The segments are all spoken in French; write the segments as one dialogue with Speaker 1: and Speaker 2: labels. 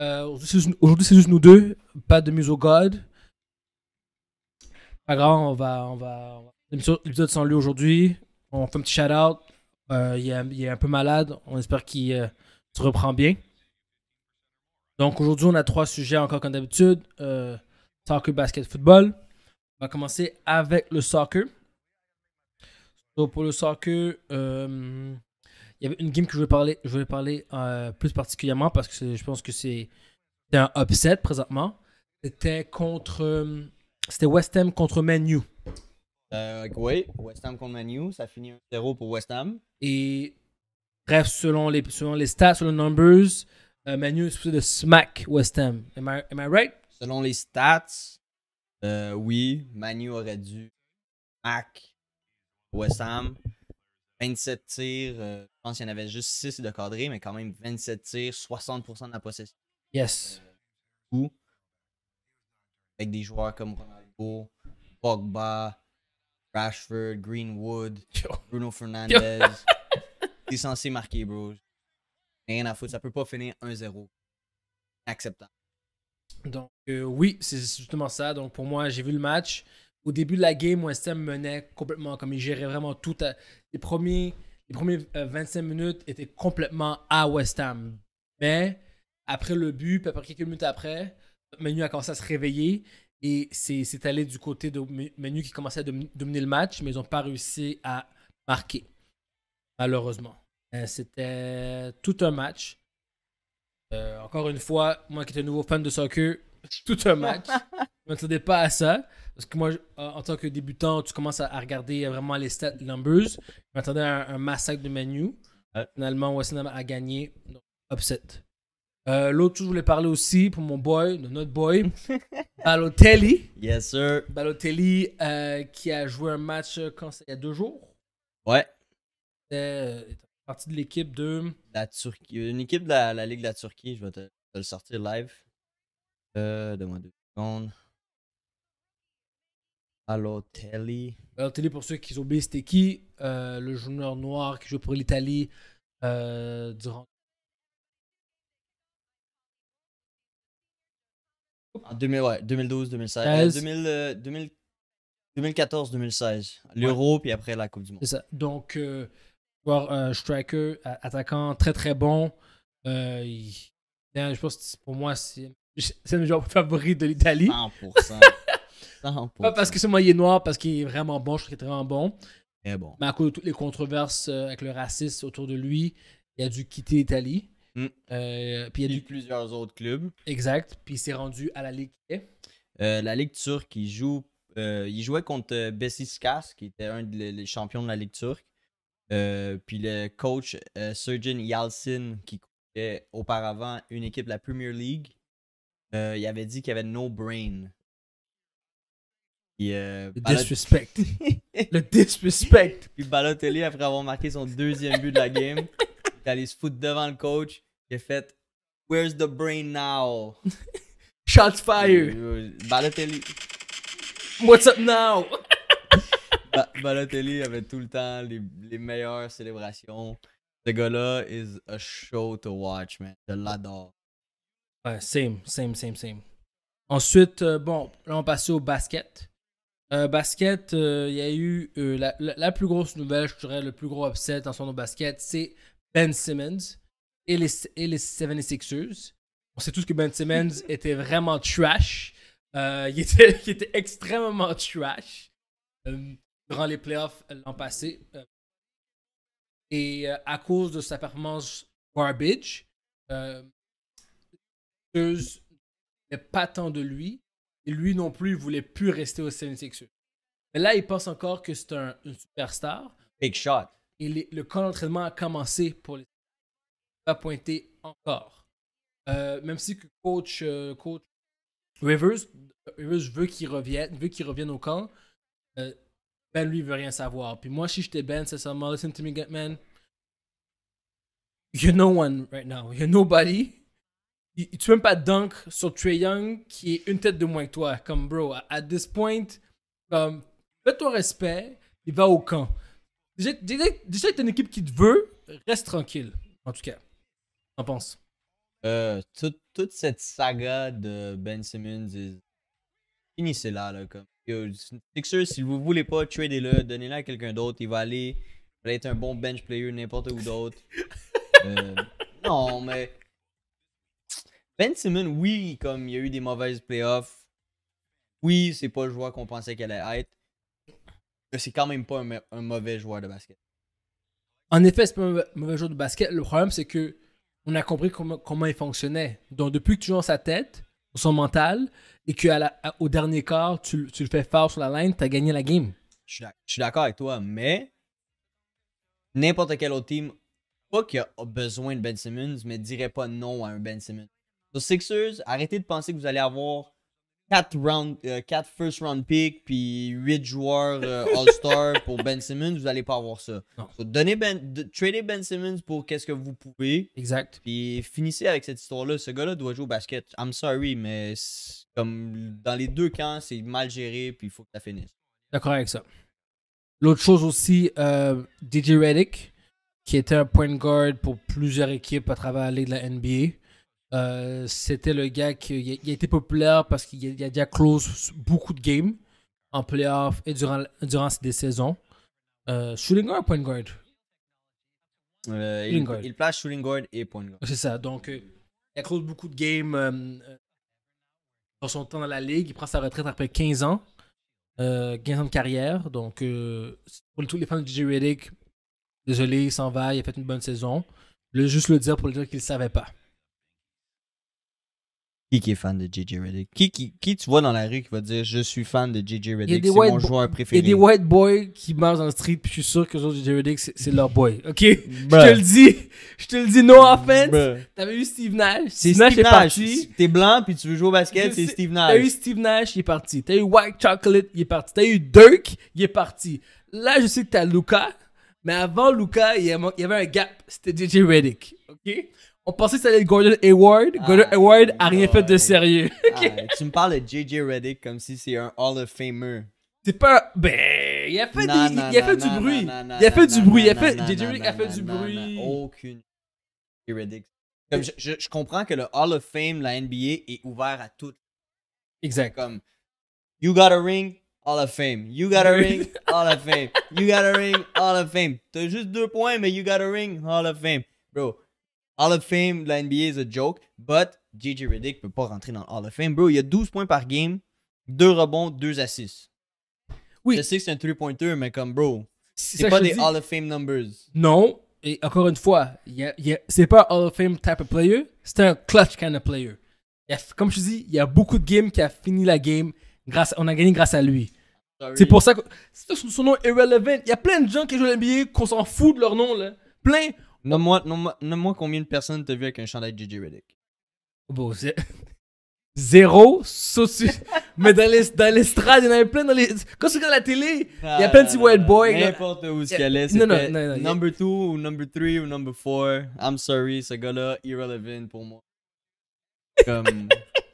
Speaker 1: Euh, aujourd'hui, c'est juste nous deux, pas de au God. Pas grave, on va. On va... L'épisode sans lui aujourd'hui. On fait un petit shout out. Euh, il, est, un peu malade. On espère qu'il euh, se reprend bien. Donc aujourd'hui, on a trois sujets encore comme d'habitude soccer, basket, football. On va commencer avec le soccer. pour le soccer, il y avait une game que je voulais parler, je voulais parler euh, plus particulièrement parce que je pense que c'est un upset présentement. C'était contre. Euh, c'était West Ham contre Manu.
Speaker 2: Euh, oui, West Ham contre Manu. Ça finit 1-0 pour West
Speaker 1: Ham. Et bref, selon les, selon les stats, selon les numbers, euh, Man Manu est supposé de smack West Ham.
Speaker 2: Am I, right? Selon les stats, euh, oui, Manu aurait dû smack West Ham. 27 tirs, il y en avait juste 6 de cadré, mais quand même 27 tirs, 60% de la possession. Yes. Euh, Ou avec des joueurs comme Ronaldo, Pogba, Rashford, Greenwood, Bruno Fernandez. T'es censé marquer, bro. Rien à foutre, ça peut pas finir 1-0. Acceptable.
Speaker 1: Donc, euh, oui, c'est justement ça. Donc, pour moi, j'ai vu le match. Au début de la game, West Ham menait complètement comme il gérait vraiment tout. Les premiers les premières 25 euh, minutes étaient complètement à West Ham. Mais après le but, peu après quelques minutes après, Menu a commencé à se réveiller et c'est allé du côté de Menu qui commençait à dominer le match, mais ils n'ont pas réussi à marquer, malheureusement. Euh, c'était tout un match. Euh, encore une fois, moi qui étais nouveau fan de soccer, tout un match. je m'attendais pas à ça. Parce que moi, en tant que débutant, tu commences à regarder vraiment les stats, les numbers. Je m'attendais à un, massacre de Manu. Finalement, Ham a gagné. Donc, upset. Euh, l'autre chose, je voulais parler aussi pour mon boy, notre boy, Balotelli. Yes, sir. Balotelli euh, qui a joué un match euh, quand il y a deux jours.
Speaker 2: Ouais. C'était partie de l'équipe de. La Turquie. Une équipe de la, Ligue de la Turquie, je vais te le sortir live. Euh, Donne-moi deux secondes. Alors,
Speaker 1: pour ceux qui ont oublié, c'était qui euh, Le joueur noir qui joue pour l'Italie euh, durant.
Speaker 2: En ouais, 2012, 2016. 2014-2016. L'Euro, puis après la Coupe du Monde. C'est ça. Donc, euh,
Speaker 1: un striker, attaquant très très bon. je pense que pour moi, c'est c'est le joueur favori de l'Italie. 100%. 100%. Pas parce que c'est moyen noir, parce qu'il est vraiment bon, je trouve qu'il est vraiment bon. bon. Mais à cause de toutes les controverses euh, avec le racisme autour de lui, il a dû quitter l'Italie. Mm. Euh, puis il a dû... plusieurs
Speaker 2: autres clubs. Exact. Puis il s'est rendu à la Ligue. E. Euh, la Ligue turque, il joue. il jouait contre Kass, qui était un des champions de la Ligue turque. puis le coach Surgeon Yalsin, qui était auparavant une équipe de la Premier League. Euh, il avait dit qu'il y avait no brain. Euh, le disrespect. le disrespect. Puis Balotelli, après avoir marqué son deuxième but de la game, il est allé se foutre devant le coach. Il a fait Where's the brain now? Shots fire. Euh, Balotelli. What's up now? Balotelli avait tout le temps les, les meilleures célébrations. Ce gars-là is a show to watch, man. Je l'adore. Ouais, same, same, same, same.
Speaker 1: Ensuite, euh, bon, là, on
Speaker 2: passait au basket.
Speaker 1: Euh, basket, euh, il y a eu la, plus grosse nouvelle, je dirais, le plus gros upset dans son basket, c'est Ben Simmons et les, et 76ers. On sait tous que Ben Simmons était vraiment trash. il, était, il était extrêmement trash durant les playoffs l'an passé. Et à cause de sa performance garbage, n'est pas tant de lui, et lui non plus, voulait plus rester au scène sexuelle. Mais là, il pense encore que c'est un, superstar. Big shot. Et le camp d'entraînement a commencé pour les. pointer encore. Euh, même si que coach, euh, coach Rivers, Rivers veut qu'il revienne, veut qu'il revienne au camp. Euh, ben lui veut rien savoir. Puis moi, si j'étais Ben, c'est ça. Listen to me, man. You're no one right now. You're nobody tu peux même pas dunk sur Trey Young qui est une tête de moins que toi. Comme bro, à this point, comme, fais ton respect, il va au camp. Déjà, que tu une équipe qui te veut, reste tranquille. En tout cas, en pense.
Speaker 2: Euh, toute cette saga de Ben Simmons, finissez-la. Là, si vous voulez pas, tradez-le, donnez-le à quelqu'un d'autre, il va aller, il va être un bon bench player n'importe où d'autre. Euh, non, mais ben Simmons, oui, comme il y a eu des mauvaises playoffs. Oui, c'est pas le joueur qu'on pensait qu'elle allait être. Mais c'est quand même pas un, mauvais joueur de basket.
Speaker 1: En effet, c'est pas un mauvais joueur de basket. Le problème, c'est que on a compris comment, il fonctionnait. Donc, depuis que tu joues dans sa tête, son mental, et qu'au dernier quart, tu, le fais faire sur la ligne, tu as gagné la game.
Speaker 2: Je suis d'accord avec toi, mais n'importe quel autre team, pas qu'il a besoin de Ben Simmons, mais dirait pas non à un Ben Simmons. Sixers, arrêtez de penser que vous allez avoir 4, round, euh, first round pick puis 8 joueurs euh, All-Star pour Ben Simmons, vous n'allez pas avoir ça. Ben, tradez Ben Simmons pour qu'est-ce que vous pouvez. Exact. Puis finissez avec cette histoire-là. Ce gars-là doit jouer au basket. I'm sorry, mais comme dans les deux camps, c'est mal géré puis il faut que ça finisse. D'accord avec ça.
Speaker 1: L'autre chose aussi, euh, DJ Reddick, qui était un point guard pour plusieurs équipes à travers la de la NBA euh, c'était le gars qui a, été populaire parce qu'il a, déjà close beaucoup de games en playoff et durant, durant ces saisons. Euh, shooting guard point euh, guard
Speaker 2: il, place shooting guard et point guard. C'est ça. Donc, il a close beaucoup de
Speaker 1: games dans son temps dans la ligue. Il prend sa retraite après 15 ans. 15 ans de carrière. Donc, pour tous les fans de DJ Reddick, désolé, il s'en va. Il a fait une bonne saison. Je juste le dire pour le dire qu'il ne savait pas.
Speaker 2: Qui, qui est fan de JJ Reddick? Qui, qui, qui, tu vois dans la rue qui va dire je suis fan de JJ Reddick, c'est mon joueur préféré? Il y a des
Speaker 1: white boys qui marchent dans le street, puis je suis sûr que JJ Reddick, c'est leur boy. Ok? je te le dis. Je te le dis, no offense. T'avais eu Steve Nash. C'est Steve, Nash. parti. T'es blanc, puis tu veux jouer au basket, c'est Steve Nash. T'as eu Steve Nash, il est parti. T'as eu White Chocolate, il est parti. T'as eu Dirk, il est parti. Là, je sais que t'as Luca, mais avant Luca, il y avait un gap. C'était JJ Reddick. Ok? On pensait que ça allait être Gordon Hayward. Ah, Gordon Hayward a rien
Speaker 2: fait de sérieux. Ah, tu me parles de JJ Reddick comme si c'est un Hall of Famer. C'est pas. Ben. Il a fait, a fait du bruit. Il a fait du bruit. Il a fait. JJ Reddick a fait du bruit. Aucune. Reddick. Comme je, je, comprends que le Hall of Fame, la NBA, est ouvert à tout. Exact. Comme. You got a ring, Hall of Fame. You got a ring, Hall of Fame. You got a ring, Hall of Fame. T'as juste deux points, mais you got a ring, Hall of Fame. Bro, All of Fame de la NBA is a joke, but JJ Redick peut pas rentrer dans l'All of Fame. Bro, il y a 12 points par game, 2 rebonds, 2 assists. Oui. Je sais que c'est un 3-pointer, mais comme, bro, c'est pas des All of Fame numbers.
Speaker 1: Non, et encore une fois, c'est pas un Hall of Fame type of player, c'est un clutch kind of player. comme je te dis, il y a beaucoup de games qui a fini la game, grâce, on a gagné grâce à lui. C'est pour ça que son, nom est irrelevant. Il y a plein de gens qui jouent à NBA qu'on s'en fout de leur nom.
Speaker 2: Là. Plein. Nomme-moi moi combien de personnes t'as vu avec un chandail de JJ Reddick. Bon,
Speaker 1: Zéro,
Speaker 2: sauci. mais dans l'estrade, les il y en avait plein dans
Speaker 1: les. Quand tu regardes la télé, il y a plein de petits ah, white boys. N'importe où ce qu'il allait. Non, non,
Speaker 2: Number two ou number three ou number four. I'm sorry, ce gars-là, irrelevant pour moi. Comme.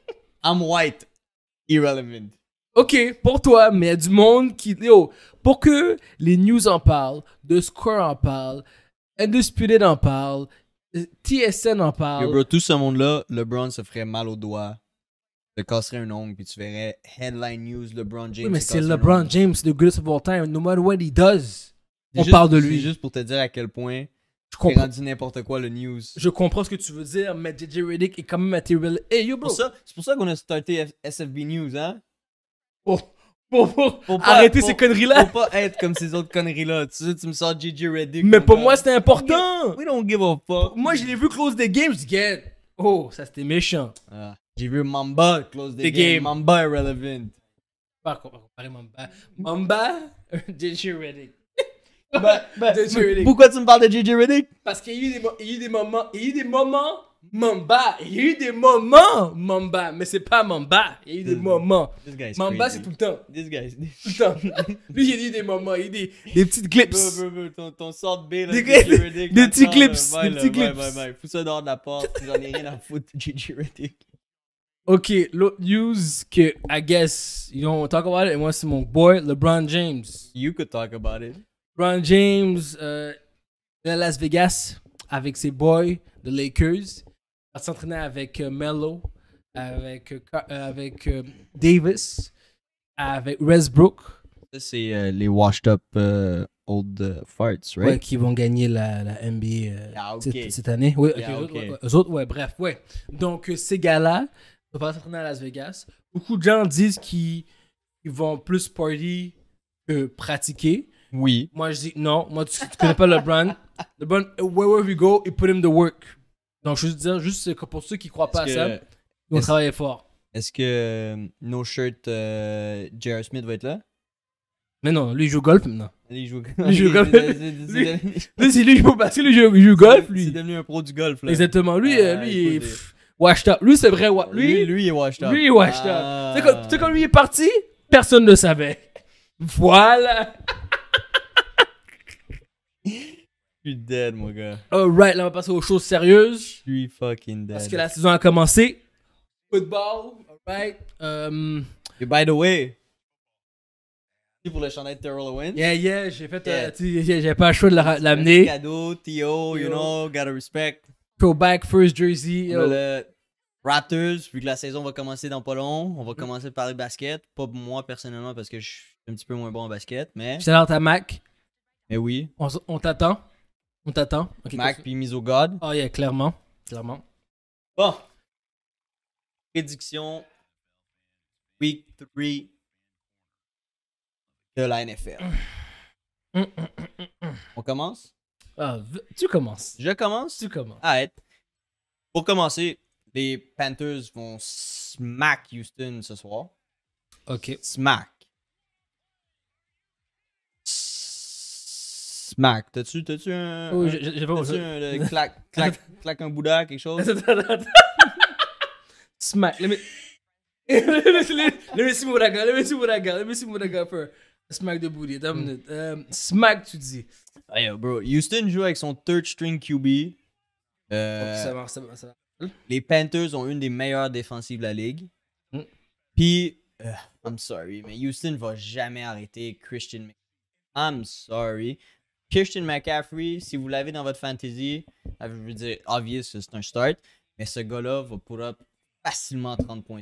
Speaker 2: I'm white, irrelevant. OK, pour toi, mais
Speaker 1: il y a du monde qui. Yo, pour que les news en parlent, The Square en parle, Undisputed en parle. TSN en parle. Yo, bro,
Speaker 2: tout ce monde-là, LeBron se ferait mal au doigt. Te casserait un ongle, puis tu verrais Headline News, LeBron James. Oui, mais c'est LeBron
Speaker 1: James, the greatest of all time. No matter what he does, on parle de lui. juste
Speaker 2: pour te dire à quel point je comprends. dit n'importe quoi le news. Je comprends ce que tu veux dire, mais JJ Reddick est quand même matériel. Hey, yo, bro. C'est pour ça, qu'on a starté SFB News, hein? Oh. Pour, pour, arrêter ces conneries-là. Pour pas être comme ces autres conneries-là. Tu sais, tu me sors JJ Reddick. Mais pour moi, c'était important. We don't give a fuck. Moi, je l'ai vu close the Games, je Oh, ça c'était méchant. Ah, j'ai vu Mamba close the, the game. Mamba irrelevant.
Speaker 1: Par contre, comparer Mamba. Mamba, JJ Reddick. Bah, bah, pourquoi tu me parles de JJ Reddick? Parce qu'il y a eu des moments, il y a eu des moments Mamba, il y a eu des moments, Mamba, mais c'est pas Mamba, il y a eu des moments. Mamba, c'est tout le temps. This Tout
Speaker 2: le temps. Lui, il y a eu des moments, il y a eu des, des petites clips. ton, ton sort B, là, des, des, des petits clips. des petits clips. Fous ça dehors de la porte, j'en ai rien à foutre, JJ Reddick.
Speaker 1: Ok, l'autre news que, I guess, you don't want to talk about it, et moi, c'est mon boy, LeBron James. You could talk about it. LeBron James, euh, à Las Vegas, avec ses boys, the Lakers à s'entraîner avec euh, Mello, avec, euh, euh, avec Davis, avec Westbrook. Ça,
Speaker 2: c'est les washed up old farts, right? Ouais, qui
Speaker 1: vont gagner la, NBA ah, cette, année. Oui, ah, eux autres, ouais, bref, ouais. Donc, ces gars-là vont pas s'entraîner à Las Vegas. Beaucoup de gens disent qu'ils vont plus party que pratiquer. Oui. Moi, je dis non. Moi, tu, tu connais pas LeBron. LeBron, wherever you go, you put him to work. Donc, je veux dire, juste pour ceux qui croient pas à ça,
Speaker 2: on vont fort. Est-ce que euh, No Shirt euh, J.R. Smith va être là? Mais non, lui il joue golf maintenant. Lui il joue, golf. Lui, c'est lui qui joue parce que lui il joue golf. Lui. C'est devenu un pro du golf. Exactement. Lui, euh, ah, lui il
Speaker 1: est. washed up. Lui, c'est
Speaker 2: vrai. Lui, lui, lui, il est washed up. Lui, il est washed up. Ah.
Speaker 1: C'est comme, lui est parti, personne ne le savait. Voilà.
Speaker 2: Je suis dead, mon gars.
Speaker 1: Alright, là, on va passer aux choses sérieuses. Je
Speaker 2: suis fucking dead. Parce que la saison
Speaker 1: a commencé.
Speaker 2: Football, alright. right. Um,
Speaker 1: by the way,
Speaker 2: pour le chandail de Terrell Owens. Yeah, yeah, j'ai fait. Yeah.
Speaker 1: J'avais euh, pas le choix de l'amener. Cadeau,
Speaker 2: T.O., you know, gotta respect.
Speaker 1: Throwback first jersey.
Speaker 2: Raptors, vu que la saison va commencer dans pas long, on va commencer par le basket. Pas moi personnellement parce que je suis un petit peu moins bon en basket, mais. Shout out à Mac. Mais eh oui.
Speaker 1: on t'attend. On t'attend. Smack puis
Speaker 2: mise au God.
Speaker 1: Ah, oh, yeah, clairement. Clairement.
Speaker 2: Bon. Prédiction week 3 de la NFL. Mm. Mm, mm, On commence? Ah, tu commences. Je commence? Tu commences. Arrête. Pour commencer, les Panthers vont smack Houston ce soir. OK. Smack. Smack. T'as-tu, t'as-tu un. j'ai pas tu un euh, clac, clac, clac un Bouddha, quelque chose?
Speaker 1: Smack. Let me. let me see what I got. Let me see what I got. Let me see what I Smack de booty. Attends une hmm. minute. Euh, smack, tu dis.
Speaker 2: Ah, yo, bro. Houston joue avec son third string QB. Euh, ça ça marche, ça marche. Hmm? Les Panthers ont une des meilleures défensives de la ligue. Hmm. Puis, euh, I'm sorry, mais Houston va jamais arrêter Christian I'm sorry. Christian McCaffrey, si vous l'avez dans votre fantasy, je veux dire, obvious, c'est un start. Mais ce gars-là va pour facilement 30 points.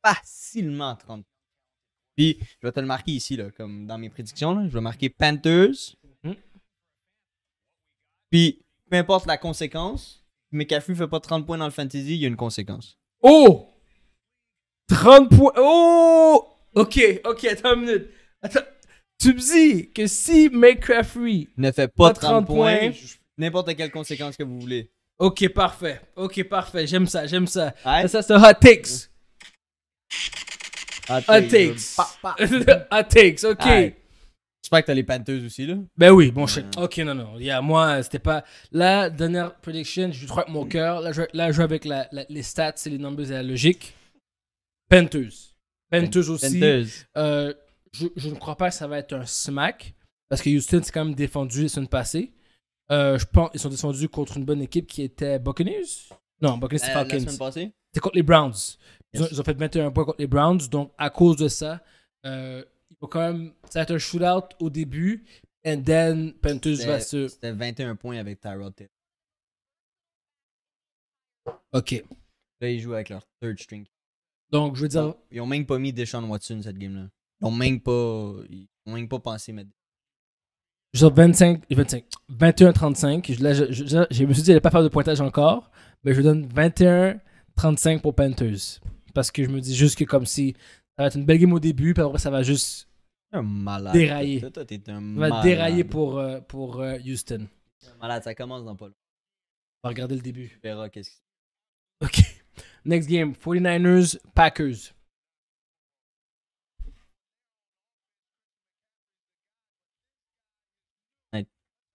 Speaker 2: Facilement 30 points. Puis, je vais te le marquer ici, là, comme dans mes prédictions. Je vais marquer Panthers. Hmm. Puis, peu importe la conséquence, McCaffrey fait pas 30 points dans le fantasy, il y a une conséquence.
Speaker 1: Oh! 30 points. Oh! Ok,
Speaker 2: ok, attends une minute.
Speaker 1: Attends. Tu me dis que si McCaffrey
Speaker 2: ne fait pas, 30, points, n'importe quelle conséquence que vous voulez. Ok, parfait. Ok, parfait. J'aime ça, j'aime ça. Ça, c'est hot
Speaker 1: takes. Hot, takes. hot takes,
Speaker 2: ok. J'espère que t'as les Panthers aussi,
Speaker 1: là. Ben oui, bon, je... Ok, non, non. a moi, c'était pas... La dernière prediction, je crois que mon cœur. Là, je, joue avec les stats et les numbers et la logique. Panthers. Panthers aussi. Panthers. Euh, je, ne crois pas que ça va être un smack. Parce que Houston s'est quand même défendu la semaine passée. Euh, je pense qu'ils sont défendus contre une bonne équipe qui était Buccaneers. Non, Buccaneers, c'est euh, Falcons. La C'est contre les Browns. Ils ont, fait 21 points contre les Browns. Donc, à cause de ça, euh, il quand même. Ça va être un shootout au début. And then, Panthers va se.
Speaker 2: C'était 21 points avec Tyrod Taylor. Ok. Là, ils jouent avec leur third string. Donc, je veux dire. Ils ont même pas mis Deshaun Watson cette game-là. On même pas, ils même pas pensé mettre.
Speaker 1: Genre 25, 25, 21, 35. Je, me suis dit, je pas faire de pointage encore, mais je donne 21, 35 pour Panthers. Parce que je me dis juste que comme si ça va être une belle game au début, puis après ça va juste
Speaker 2: un malade. dérailler. t'es un Ça va dérailler pour, euh, pour euh, Houston. Un malade, ça commence dans pas On va regarder le début. verra qu'est-ce Ok. Next
Speaker 1: game, 49ers, Packers.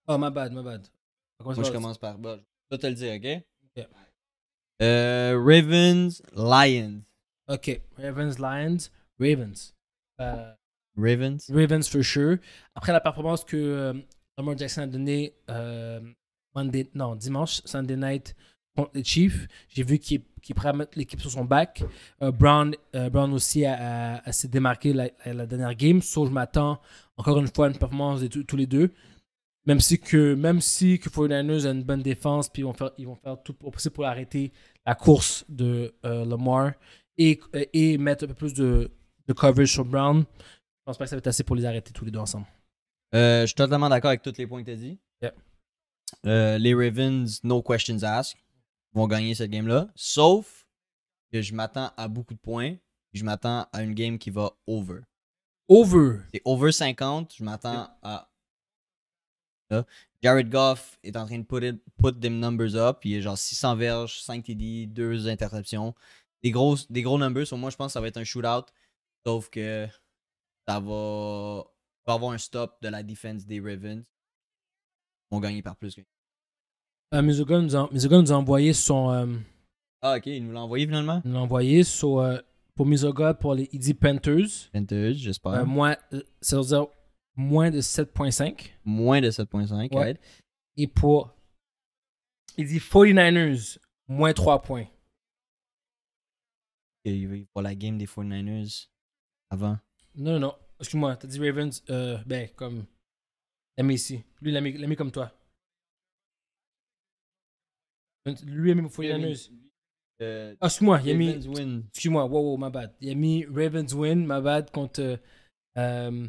Speaker 1: Oh, ah, ma bad, ma bad. Moi, je commence
Speaker 2: par bas. Je vais te le dire, OK? OK. Euh, Ravens, Lions. OK. Ravens,
Speaker 1: Lions, Ravens.
Speaker 2: Euh, Ravens? Ravens, for sure.
Speaker 1: Après la performance que euh, Lamar Jackson a donnée euh, Monday, non, dimanche, Sunday night contre les Chiefs, j'ai vu qu'il qu est prêt à mettre l'équipe sur son back. Brown, Brown aussi a, a, s'est démarqué la, la, dernière game. Sauf so, je m'attends encore une fois à une performance de tous les deux. Même si que même si que 49 a une bonne défense, puis ils vont faire, ils vont faire tout possible pour arrêter la course de euh, Lamar et, euh, et mettre un peu plus de, de coverage sur Brown, je pense pas que ça va être assez pour les arrêter tous les deux ensemble.
Speaker 2: Euh, je suis totalement d'accord avec tous les points que tu as dit. les Ravens, no questions asked, vont gagner cette game-là. Sauf que je m'attends à beaucoup de points. Je m'attends à une game qui va over. Over. C'est over 50. Je m'attends à Jared Goff est en train de put, it, put numbers up. Il est genre 600 verges, 5 TD, 2 interceptions. Des gros, des gros numbers. moi, je pense que ça va être un shootout. Sauf que ça va, avoir un stop de la défense des Ravens. on vont gagner par plus.
Speaker 1: Euh, nous, a, envoyé son. Euh,
Speaker 2: ah, ok, il nous l'a envoyé finalement.
Speaker 1: Il nous l'a envoyé euh, pour Misoga pour les, ED Panthers.
Speaker 2: Panthers, j'espère. Euh, moi,
Speaker 1: c'est-à-dire, moins de 7.5. Moins de 7.5, ouais. Et pour. Il dit 49ers, moins 3 points.
Speaker 2: Et pour la game des 49ers avant.
Speaker 1: Non, non, non. Excuse-moi, t'as dit Ravens, euh, ben, comme. L'a mis ici. Lui, l'a mis, comme toi. Lui, il a mis 49ers.
Speaker 2: Euh, ah, excuse-moi, il a mis.
Speaker 1: Excuse-moi, wow, wow, ma bad. Il a mis Ravens win, ma bad, contre. Euh, euh,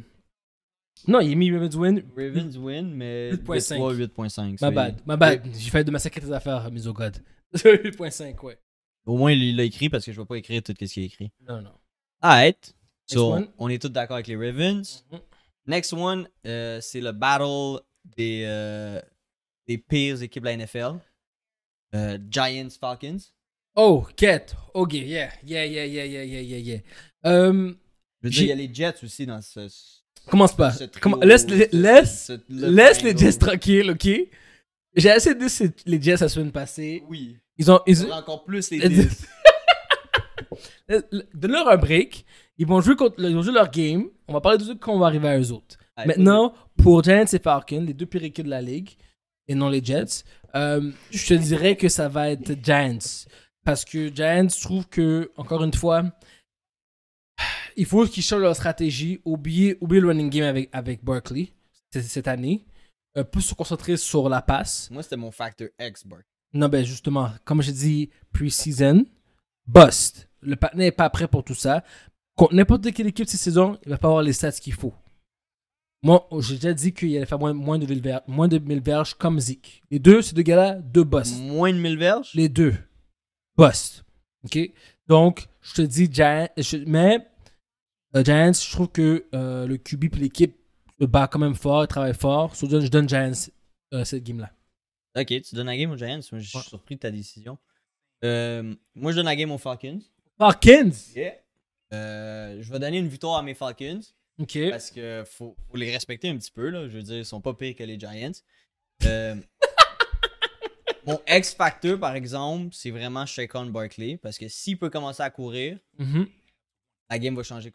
Speaker 1: non, il a mis Ravens win. Ravens win, mais 8.5. 8.5. Ma bad, ma bad. J'ai fait de massacrer tes affaires, mais au 8.5, ouais.
Speaker 2: Au moins, il l'a écrit parce que je ne vais pas écrire tout ce qu'il a écrit. Non, non. Alright. So, on est tous d'accord avec les Ravens. Mm-hmm. Next one, euh, c'est le battle des, euh, des pires équipes de la NFL. Euh, Giants Falcons. Oh, quête. Ok, oh, yeah. Yeah, yeah, yeah, yeah, yeah, yeah, yeah. Euh, je veux dire, il y a les Jets aussi dans ce, Commence pas. laisse les, laisse, les Jets
Speaker 1: tranquilles, ok? J'ai assez dit les Jets la semaine passée. Oui. Ils ont, encore plus les Jets. Donne-leur un break. Ils vont, jouer contre, ils leur game. On va parler de tout quand on va arriver à eux autres. Maintenant, pour Giants et Falcons, les deux pires équipes de la ligue, et non les Jets, euh, je te dirais que ça va être Giants. Parce que Giants trouve que, encore une fois, il faut qu'ils changent leur stratégie, oublier, le running game avec, avec Berkeley cette année, euh, plus se concentrer sur la passe.
Speaker 2: Moi, c'était mon facteur X, Berkeley.
Speaker 1: Non, ben justement, comme j'ai dit, pre-season, bust. Le partenaire n'est pas prêt pour tout ça. Contre n'importe quelle équipe cette saison, il va pas avoir les stats qu'il faut. Moi, j'ai déjà dit qu'il allait faire moins, de 1000 verges, moins de comme Zeke. Les deux, ces deux gars-là, deux busts. Moins de 1000 verges Les deux. Bust. OK? Donc, je te dis, mais euh, Giants, je trouve que euh, le QB l'équipe se bat quand même fort, travaille fort. So, je donne Giants euh, cette game-là.
Speaker 2: Ok, tu donnes la game aux Giants. Moi, je suis surpris de ta décision. moi, je donne la game aux Falcons. Falcons? Yeah. je vais donner une victoire à mes Falcons. Ok. Parce qu'il faut, les respecter un petit peu. Là. Je veux dire, ils sont pas pires que les Giants. mon x facteur, par exemple, c'est vraiment Shaquan Barkley. Parce que s'il peut commencer à courir, mm-hmm. la game va changer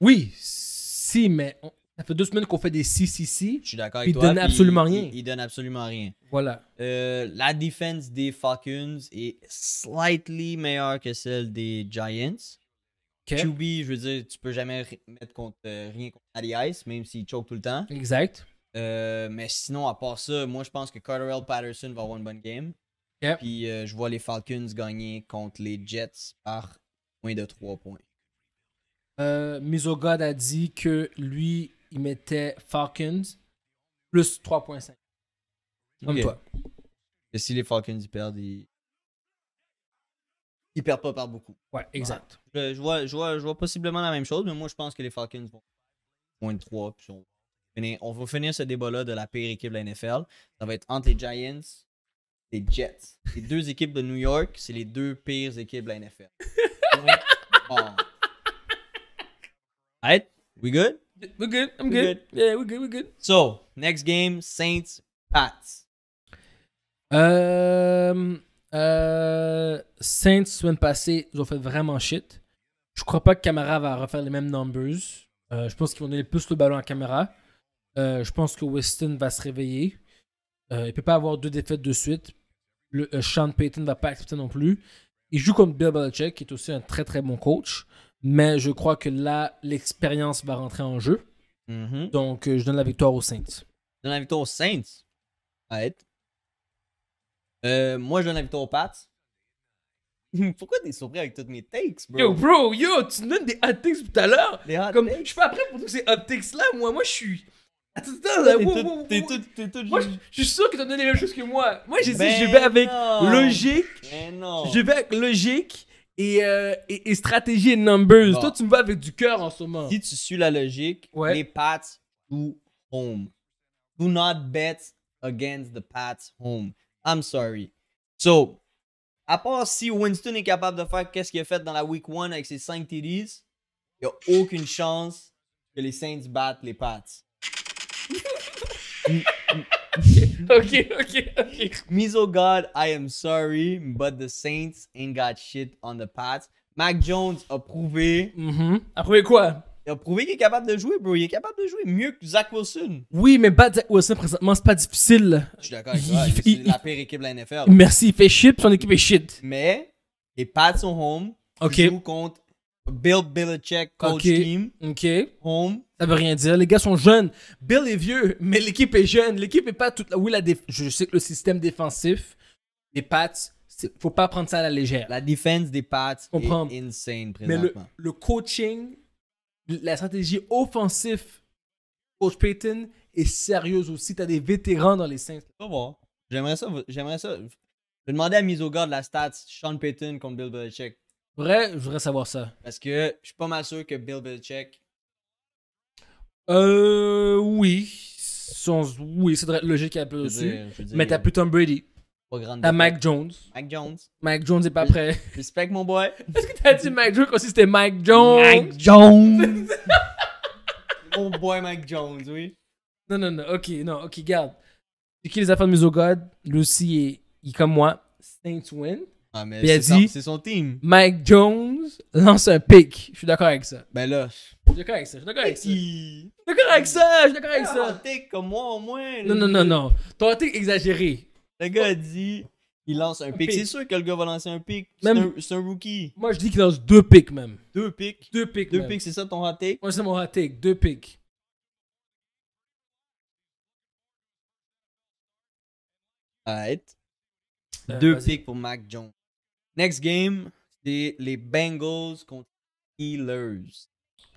Speaker 2: oui, si,
Speaker 1: mais ça fait deux semaines qu'on fait des 6 6 Je suis d'accord avec toi. il donne absolument rien.
Speaker 2: Il, donne absolument rien. Voilà. Euh, la défense des Falcons est slightly meilleure que celle des Giants. je veux dire, tu peux jamais mettre contre, euh, rien contre Ali Ice, même s'il choke tout le temps. Exact. Euh, mais sinon, à part ça, moi, je pense que Carterell Patterson va avoir une bonne game. Et Puis je vois les Falcons gagner contre les Jets par moins de 3 points.
Speaker 1: Euh, a dit que lui, il mettait Falcons plus 3.5.
Speaker 2: Comme toi. Et si les Falcons ils perdent, ils... perdent pas par beaucoup. Ouais, exact. Je, vois, je, vois, je vois possiblement la même chose, mais moi je pense que les Falcons vont moins 3. on... on va finir ce débat-là de la pire équipe de la NFL. Ça va être entre les Giants les Jets. Les deux équipes de New York, c'est les deux pires équipes de la NFL. bon. All we good? We're good. I'm good. Yeah, we're good. We're good. So next game, Saints Pats.
Speaker 1: Euh, euh, Saints semaine passée, ils ont fait vraiment shit. Je crois pas que Camara va refaire les mêmes numbers. Euh, je pense qu'ils vont donner plus le ballon à Camara. je pense que Weston va se réveiller. il peut pas avoir deux défaites de suite. Le, Sean Payton va pas accepter non plus. Il joue contre Bill Belichick, qui est aussi un très très bon coach. Mais je crois que là, l'expérience va rentrer en jeu. Mm-hmm. Donc, euh, je donne la victoire aux Saints. Je
Speaker 2: donne la victoire aux Saints. Ouais. Euh, moi, je donne la victoire aux Pats. Pourquoi t'es surpris avec toutes mes takes, bro? Yo,
Speaker 1: bro, yo, tu donnes des hot takes tout à l'heure. Comme, takes? Je fais après pour tous ces hot takes-là. Moi, moi, je suis... Attends, attends, t'es tout, es tout, Moi, je suis sûr que t'as donné la même chose que moi. Moi, j'ai dit, je ben vais avec logique.
Speaker 2: Mais ben non. Je
Speaker 1: vais avec logique
Speaker 2: euh, et, et, stratégie et numbers. Toi, tu me vas avec du cœur en ce moment. Si tu suis la logique, les Pats do home. Do not bet against the Pats home. I'm sorry. So, à part si Winston est capable de faire qu'est-ce qu'il a fait dans la week 1 avec ses 5 TDs, il n'y a aucune chance que les Saints battent les Pats. Ok, ok, ok. Miso oh God, I am sorry, but the Saints ain't got shit on the pads. Mac Jones a prouvé. Mm-hmm. A prouvé quoi? Il a prouvé qu'il est capable de jouer, bro. Il est capable de jouer mieux que Zach Wilson.
Speaker 1: Oui, mais battre Zach Wilson, présentement, c'est pas difficile.
Speaker 2: Je suis d'accord avec toi. C'est la pire équipe de la NFL. Merci, il fait shit, son équipe est shit. Mais les pads sont home. Ok. Ils jouent contre Bill Belichick, coach team. OK. Home.
Speaker 1: Ça veut rien dire. Les gars sont jeunes. Bill est vieux, mais l'équipe est jeune. L'équipe est pas toute. La... Oui, la je sais que le système défensif des Pats, faut pas prendre ça à la légère. La défense des Pats
Speaker 2: est insane présentement. Mais
Speaker 1: le, coaching, la stratégie offensive, coach Payton est sérieuse aussi. Tu as des vétérans dans les Saints.
Speaker 2: J'aimerais ça. J'aimerais ça. Je vais demander à mise au garde la stats Sean Payton contre Bill Belichick Vrai, je voudrais savoir ça. Parce que je suis pas mal sûr que Bill Belichick.
Speaker 1: Euh. Oui. ça oui, c'est logique qu'il y un peu dessus. mais t'as euh, plus Tom Brady. Pas grande. T'as Mike Jones. Mike Jones. Mike Jones est pas prêt. Respect, mon boy. Est-ce que t'as dit Mike Jones comme c'était Mike Jones? Mike
Speaker 2: Jones!
Speaker 1: mon boy Mike Jones, oui. Non, non, non. Ok, non, ok, garde. C'est qui les affaires de Musogod? Oh Lui aussi, il, est comme moi. Saints win. Ah, mais c'est son, son team. Mike Jones lance un pick. Je suis d'accord avec ça. Ben là. Je suis d'accord avec ça. Je suis d'accord avec ça. Je
Speaker 2: suis d'accord avec ça. Je suis d'accord avec ça. Ah, comme moi au
Speaker 1: moins. Non, non, non, non.
Speaker 2: Ton tic exagéré. Le gars a dit, il lance un, pick. C'est sûr que le gars va lancer un pick. C'est un, rookie. Moi, je dis qu'il
Speaker 1: lance deux picks même.
Speaker 2: Deux picks. Deux picks. Deux picks, c'est ça ton hot take? Moi, c'est mon hot take. Deux picks. Alright. Euh, deux picks pour Mike Jones. Next game, c'est les Bengals contre Steelers.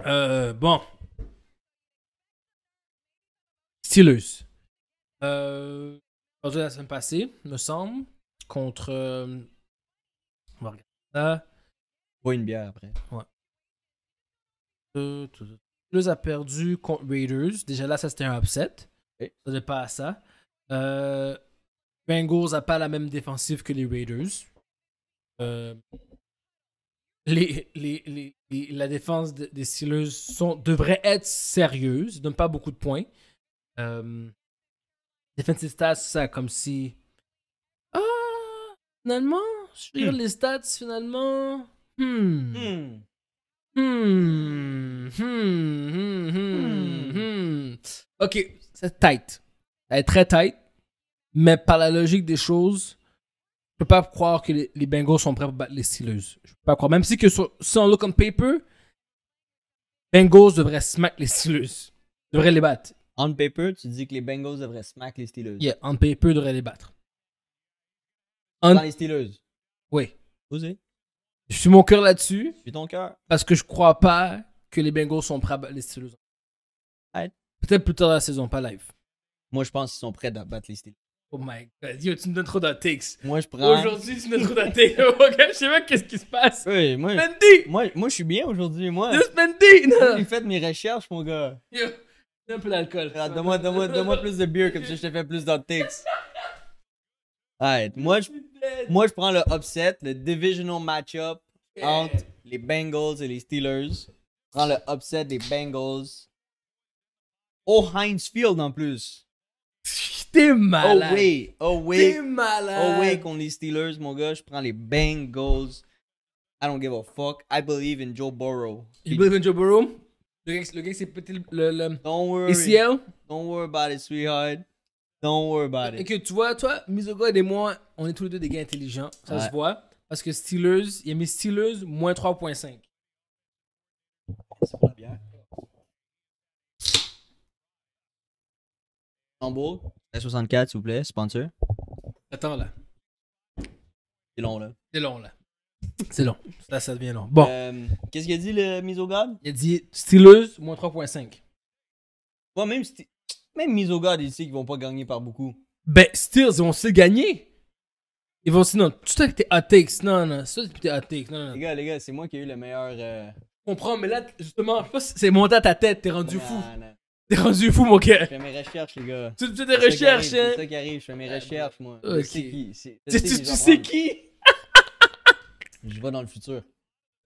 Speaker 2: Euh, bon. Steelers. Euh, la
Speaker 1: semaine passée, me semble, contre. Euh, on va regarder
Speaker 2: ça. Bois une bière après. Ouais.
Speaker 1: Euh, Steelers a perdu contre Raiders. Déjà là, ça c'était un upset. Ça n'est pas à ça. Euh, Bengals n'a pas la même défensive que les Raiders. Euh, les, les, la défense des Steelers sont, devrait être sérieuse. ne donne pas beaucoup de points. Euh, defensive stats, ça, comme si. Ah, finalement, je hmm. les stats, finalement. Hmm. Hmm. hmm. hmm. Hmm. Hmm. Hmm. Ok, c'est tight. Elle est très tight. Mais par la logique des choses, je peux pas croire que les, Bengals sont prêts à battre les Steelers. Je peux pas croire. Même si que sur, si on look on paper, Bengals devraient smack les Steelers.
Speaker 2: Devraient les battre. On paper, tu dis que les Bengals devraient smack les Steelers. Yeah,
Speaker 1: on paper devraient les battre. Dans
Speaker 2: les Steelers. Oui. Je
Speaker 1: suis mon cœur là-dessus. Je suis ton cœur. Parce que je crois pas que les Bengals sont prêts à battre les Steelers.
Speaker 2: Peut-être plus tard dans la saison, pas live. Moi, je pense qu'ils sont prêts à battre les Steelers.
Speaker 1: Oh my god, yo, tu me donnes trop d'articles. Moi, je prends. Aujourd'hui, tu me donnes trop d'articles. Oh je sais pas qu'est-ce qui se passe.
Speaker 2: Oui, moi. Mandy! Moi, moi je suis bien aujourd'hui, moi. Just Mandy! Non! J'ai fait mes recherches, mon gars. Yo, un peu d'alcool. Ah, donne-moi, donne donne plus de bière, comme ça, je te fais plus d'articles. Alright, moi, je, moi, je prends le upset, le divisional match-up entre les Bengals et les Steelers. Je prends le upset des Bengals. Oh, Heinz Field en plus. T'es malade. Oh oui, oh oui. T'es malade. Oh oui, contre les Steelers, mon gars, je prends les Bengals. I don't give a fuck. I believe in Joe Burrow. You believe in Joe Burrow? Le gars, le gars c'est petit le, le Don't worry. Don't worry about it, sweetheart. Don't worry about it. Et que tu vois,
Speaker 1: toi, Mizogod et moi, on est tous les deux des gars intelligents. Ça se voit. Parce que Steelers, il a mis Steelers moins 3.5. C'est pas bien. Tambour.
Speaker 2: 64, s'il vous plaît, sponsor. Attends là. C'est long là. C'est long là. C'est long. Ça, ça devient long. Bon. Euh, qu'est-ce qu'il a dit le mise Il a dit styleuse, moins 3.5. Moi même, même mise au qu'ils vont pas gagner par beaucoup. Ben, styles, ils
Speaker 1: vont se gagner. Ils vont non. tu ça que t'es hot takes. Non, non, ça, t'es hot takes. Non, non. Les
Speaker 2: gars, les gars, c'est moi qui ai eu le meilleur. Euh, je comprends, mais
Speaker 1: là, justement, c'est monté à ta tête, t'es rendu fou.
Speaker 2: T'es rendu fou, mon gars. Je fais mes recherches, les gars. Tu fais des recherches, hein. C'est ça qui arrive, je fais mes ah, recherches, moi. Je sais qui. Tu sais qui? Je vais dans le futur.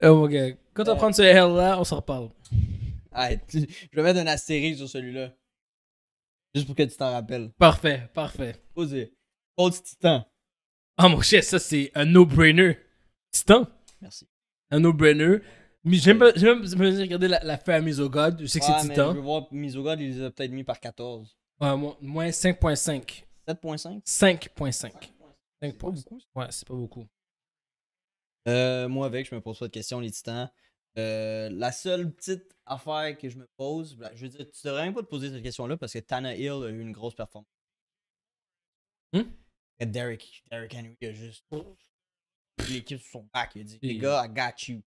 Speaker 2: Oh, mon gars. Quand t'apprends euh. prendre ce hell là on s'en reparle. je vais mettre un astérisque sur celui-là. Juste pour que tu t'en rappelles. Parfait, parfait. Posez.
Speaker 1: Cold Titan. Ah, mon chef, ça, c'est un no-brainer. Titan. Merci. Un no-brainer. Mais j'aime pas, de regarder la, à Misogod. Je sais que c'est titan. Je veux
Speaker 2: voir Misogod, il les a peut-être mis par 14.
Speaker 1: Ouais, moins, 5.5. 7.5 5.5. 5 points. Ouais,
Speaker 2: c'est pas beaucoup. Euh, moi, avec, je me pose pas de questions, les titans. Euh, la seule petite affaire que je me pose, ben, je veux dire, tu devrais même pas te poser cette question-là parce que Tana Hill a eu une grosse performance. Hum? Et Derek, Derek Henry a juste. Oh. L'équipe sur son back, il a dit Les gars, I got you.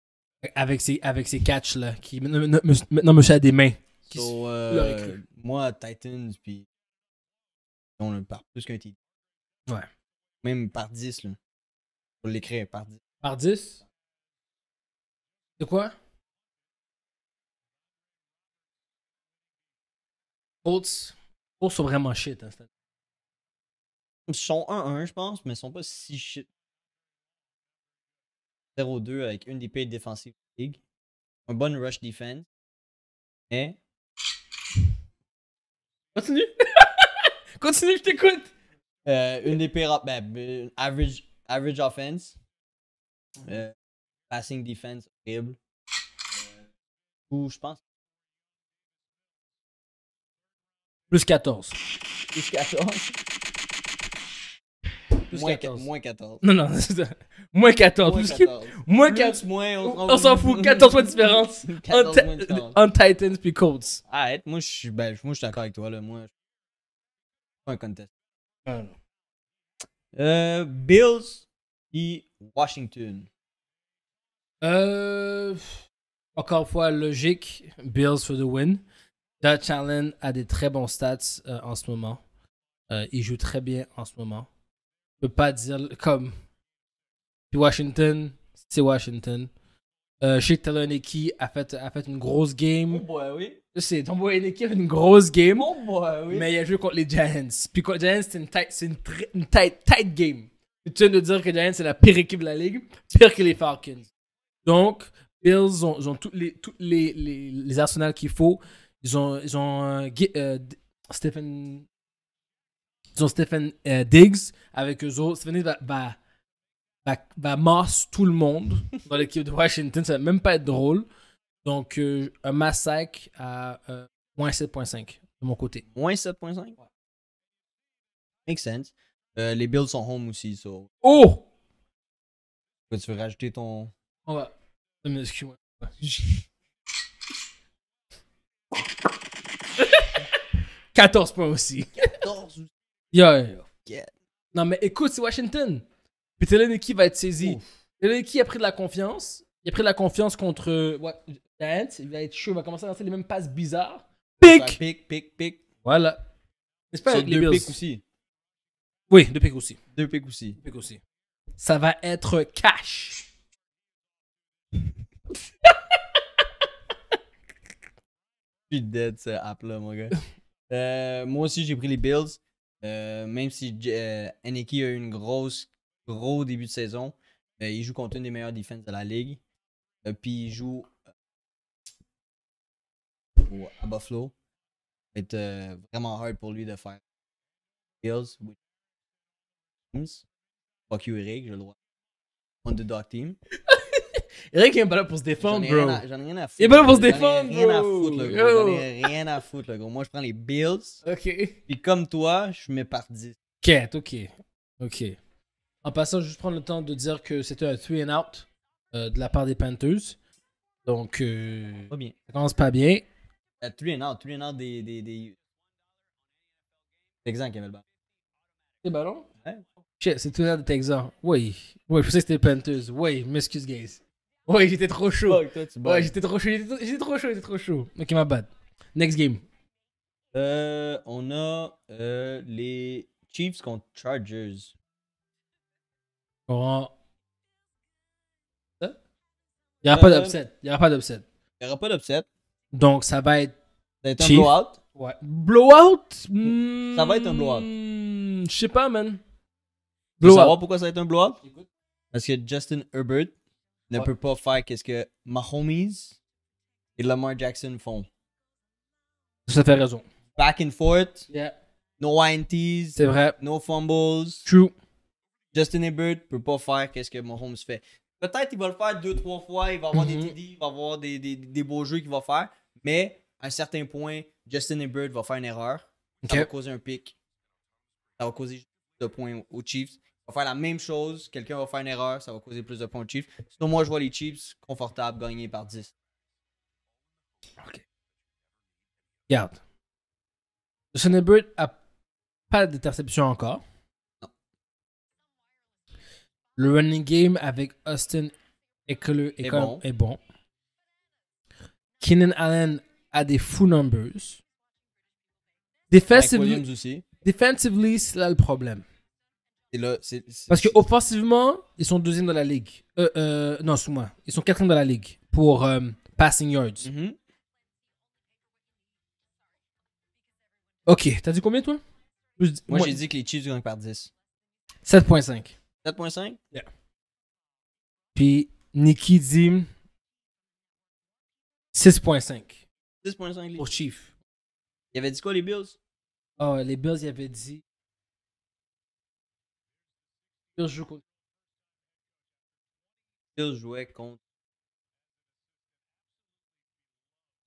Speaker 2: Avec ses, avec ses catchs, là, qui maintenant me à des mains. Qui euh, moi, Titans, puis on le part plus qu'un titre. Ouais. Même par 10, là. Pour l'écrire, par 10.
Speaker 1: Par 10? De quoi?
Speaker 2: Colts, Colts sont vraiment shit. Hein, ils sont 1-1, je pense, mais ils sont pas si shit. 0-2 avec une DP défensive de la ligue. Un bon rush defense. Mais. Continue! Continue, je t'écoute! Euh, une DP... Ben, ben, average, average offense. Euh, passing defense horrible. Euh, ou je pense. Plus 14. Plus 14. moins 14. moins 14. Non, non, moins 14.
Speaker 1: Moins 14. 14.
Speaker 2: on, s'en fout, 14 points de différence. 14 on, Titans puis Colts. Arrête, moi je suis ben, moi, je suis d'accord avec toi. Là. Moi, je pas un contest. Euh, Bills et Washington.
Speaker 1: Euh, encore une fois, logique. Bills for the win. Dutch Allen a des très bons stats euh, en ce moment. Euh, il joue très bien en ce moment pas dire comme. Washington, c'est Washington. Euh, Taylor Talaneki a fait, a fait une grosse game. Oh oui. Je sais, Tombo une grosse game. Oh Mais il a joué contre les Giants. Puis contre les Giants, c'est une tight, c'est une, une tight, tight game. Tu viens de dire que les Giants, c'est la pire équipe de la ligue, pire que les Falcons. Donc, Bills ont, ont tous les, toutes les, les, les arsenals qu'il faut. Ils ont, ils ont euh, euh, Stephen ils Stephen euh, Diggs avec eux autres. Stephen Diggs va, va, tout le monde dans l'équipe de Washington. Ça va même pas être drôle. Donc, euh, un massacre à euh, moins
Speaker 2: 7.5 de mon côté. Moins 7.5? Ouais. Make sense. les Bills sont home aussi, Oh! Tu veux rajouter ton... On
Speaker 1: va... Excuse-moi. 14 points aussi. 14 Yo, yo. Non, mais écoute, c'est Washington. Puis Teleniki va être saisi. Teleniki a pris de la confiance. Il a pris de la confiance contre Dant. Euh, il va être chaud. Il va commencer à lancer les mêmes passes bizarres. Pick! Pick, pick, pick. Voilà. C'est pas deux picks aussi. Oui, deux picks
Speaker 2: aussi. Deux picks aussi. aussi.
Speaker 1: Ça va être cash. Je
Speaker 2: suis dead, cette app-là, mon gars. Euh, moi aussi, j'ai pris les Bills. Euh, même si euh, e a eu une grosse, gros début de saison, ben, il joue contre une des meilleures défenses de la ligue. Euh, puis il joue au, euh, à Buffalo. C'est vraiment hard pour lui de faire Bills Fuck you, Eric, je le droit. Underdog team. Eric, il est pas là pour se défendre, bro. J'en ai rien à foutre. Il est pas là pour se défendre, bro. J'en ai rien à foutre, le gros. J'en ai rien à foutre, le gros. Moi, je prends les Bills. OK. Puis comme toi, je mets par 10. Quête, OK.
Speaker 1: OK. En passant, je vais juste prendre le temps de dire que c'était un 3 and out euh, de la part des Panthers. Donc, euh, pas bien. ça commence pas bien.
Speaker 2: 3 euh, and out, three and out des. des, des... Texans qui avaient le ballon. C'est ballon?
Speaker 1: Ouais. Shit, c'est 3 and out de Texans. Oui. Oui, je pensais que c'était les Panthers. Oui, m'excuse, guys. Ouais, j'étais trop chaud. ouais, j'étais trop chaud. J'étais trop chaud, j'étais trop chaud. Ok, ma bad. Next game.
Speaker 2: Euh, on a euh, les Chiefs contre Chargers.
Speaker 1: oh Il n'y euh, aura, pas d'upset. Il n'y aura pas d'upset. Il n'y aura pas d'upset. Donc, ça va être. Ça un blowout? Ouais.
Speaker 2: Blowout? Ça va être un blowout. Hmm, je sais pas, man. Blowout. savoir pourquoi ça va être un blowout? Parce que Justin Herbert ne peut pas faire qu'est-ce que Mahomes et Lamar Jackson font. Ça fait raison. Back and forth. Yeah. No INTs. C'est vrai. No fumbles. True. Justin Ebert peut pas faire qu'est-ce que Mahomes fait. Peut-être il va le faire deux, trois fois, il va avoir des mhm. TD, il va avoir des, beaux jeux qu'il va faire, mais à un certain point, Justin Bird va faire une erreur. Ça va causer un pic. Ça va causer deux points aux Chiefs va faire la même chose, quelqu'un va faire une erreur, ça va causer plus de points aux Chiefs. Sinon, moi, je vois les Chiefs confortables, gagnés par 10.
Speaker 1: OK. Regarde. a pas d'interception encore. Non. Le running game avec Austin Eckler est, bon. est bon. Keenan Allen a des full numbers. Defensively, aussi. defensively c'est là le problème.
Speaker 2: Là, Parce
Speaker 1: qu'offensivement, ils sont deuxième dans la ligue. Euh, euh, non, sous moi Ils sont quatrième dans la ligue pour euh, passing yards. Mhm. Ok, t'as dit combien toi Moi, j'ai dit
Speaker 2: que les Chiefs gagnent par 10.
Speaker 1: 7.5.
Speaker 2: 7.5 Yeah.
Speaker 1: Puis Nikki dit 6.5.
Speaker 2: 6.5 Pour Chiefs.
Speaker 1: Il avait dit quoi les Bills Oh, les Bills, il avait dit
Speaker 2: Bills jouaient contre. jouait contre.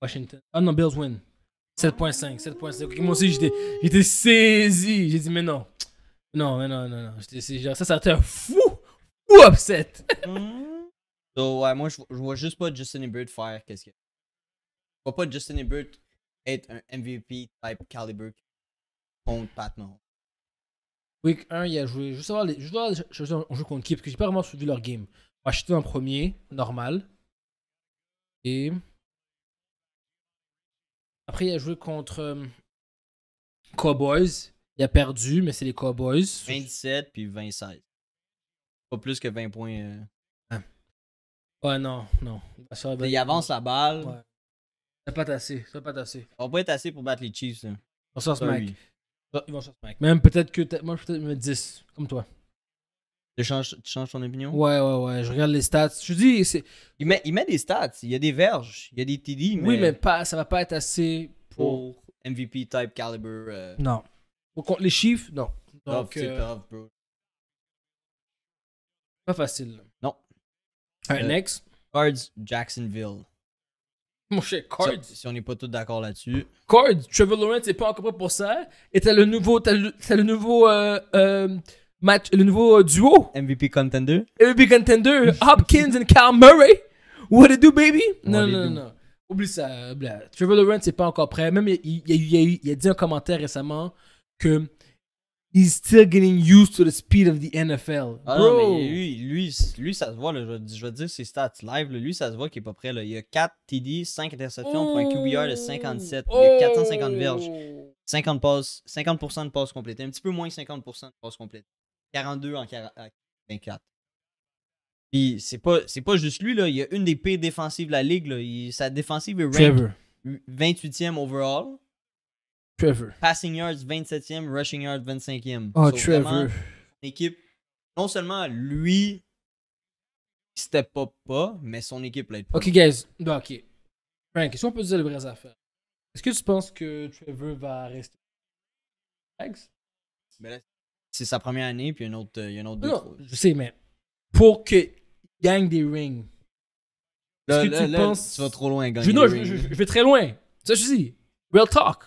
Speaker 1: Washington. Ah non, Bills win. 7.5, 7.5. moi aussi, j'étais, saisi. J'ai dit, mais non. Non, mais non,
Speaker 2: non, non. Ça, ça a été un fou,
Speaker 1: fou upset.
Speaker 2: Donc, ouais, moi, je, vois juste pas Justin Ebert faire qu'est-ce que. Je vois pas Justin Ebert être un MVP type caliber contre Pat Mahomes. Week 1, il a
Speaker 1: joué. je vais les, on joue contre qui, parce que j'ai pas vraiment suivi leur game. Acheter un premier, normal. Et. Après, il a joué contre
Speaker 2: euh, Cowboys. Il a perdu, mais c'est les Cowboys. 27 puis 26. Pas plus que 20 points. Euh. Ah. Ouais, non, non. il avance la balle. Ça va pas assez. C'est pas assez. On va pas être assez pour battre les Chiefs. Hein. On sort smack. Ah, ils vont ce mec.
Speaker 1: Même peut-être que. Moi, je peut-être me 10, comme
Speaker 2: toi. Tu changes, tu changes ton opinion?
Speaker 1: Ouais, ouais, ouais. Je regarde les stats. Je te dis. C'est...
Speaker 2: Il, met, il met des stats. Il y a des verges. Il y a des TD. Mais... Oui, mais pas, ça va pas être assez pour. MVP type caliber. Euh. Non.
Speaker 1: Pour contre les chiffres, non. Ah, Donc, euh,
Speaker 2: Pas facile. Non. Alright, euh, next. Cards Jacksonville. Mon cher Cord. Si, on n'est pas tous d'accord là-dessus. Cord, Trevor Lawrence n'est pas encore prêt pour ça. Et t'as le nouveau, t'as le, nouveau euh, euh,
Speaker 1: match, le nouveau euh, duo. MVP contender. MVP contender. Hopkins and Kyle Murray. What it do, baby? Non, non, non, non. Oublie ça. Blah. Trevor Lawrence n'est pas encore prêt. Même il, a dit un commentaire récemment que he's still getting used to the speed of the NFL. Ah Bro. mais
Speaker 2: lui, lui, ça se voit, je, vais, dire ses stats live, lui, ça se voit qu'il est pas prêt. Là. Il a 4 TD, 5 interceptions pour un QBR de 57. Mmh. Il a 450 verges, 50 passes, 50% de passes complétées, un petit peu moins que 50% de passes complétées. 42 en 24. Ah, Puis c'est pas, c'est pas juste lui, là. il y a une des pires défensives de la ligue. sa défensive est ranked 28e overall. Trevor. Passing yards 27e, rushing yards 25e. Oh, ah, Trevor. L'équipe, non seulement lui, il step up pas, mais son équipe l'aide pas. Ok, guys. Ben, ok. Frank, si on peut dire les vraies affaires?
Speaker 1: Est-ce que tu penses que Trevor va rester? Ben,
Speaker 2: c'est sa première année, puis il y a une autre, il y autre non, Je sais,
Speaker 1: mais pour
Speaker 2: qu'il gagne des rings. Est-ce que tu penses. Tu vas trop loin, gagner. Je, je, vais très loin. Ça, je dis.
Speaker 1: We'll talk.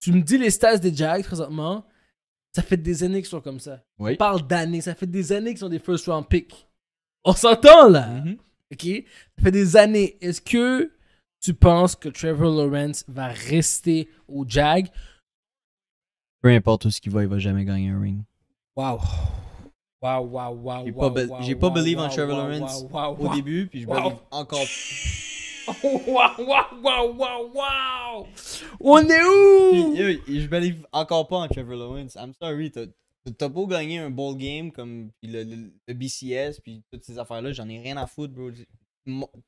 Speaker 1: Tu me dis les stats des Jags présentement, ça fait des années qu'ils sont comme ça. Oui. On parle d'années, ça fait des années qu'ils sont des first round picks. On s'entend là. Mhm. OK? Ça fait des années. Est-ce que tu penses que Trevor Lawrence va rester au Jag?
Speaker 2: Peu importe où ce qu'il va, il va jamais gagner un ring. Wow. Wow, wow, wow. J'ai pas, pas believe en Trevor Lawrence au début, puis je believe encore Waouh, waouh, waouh,
Speaker 1: waouh,
Speaker 2: On est où? Je je vais encore pas en Trevor Lawrence. I'm sorry, t'as pas gagné un bowl game comme le, BCS, puis toutes ces affaires-là, j'en ai rien à foutre, bro.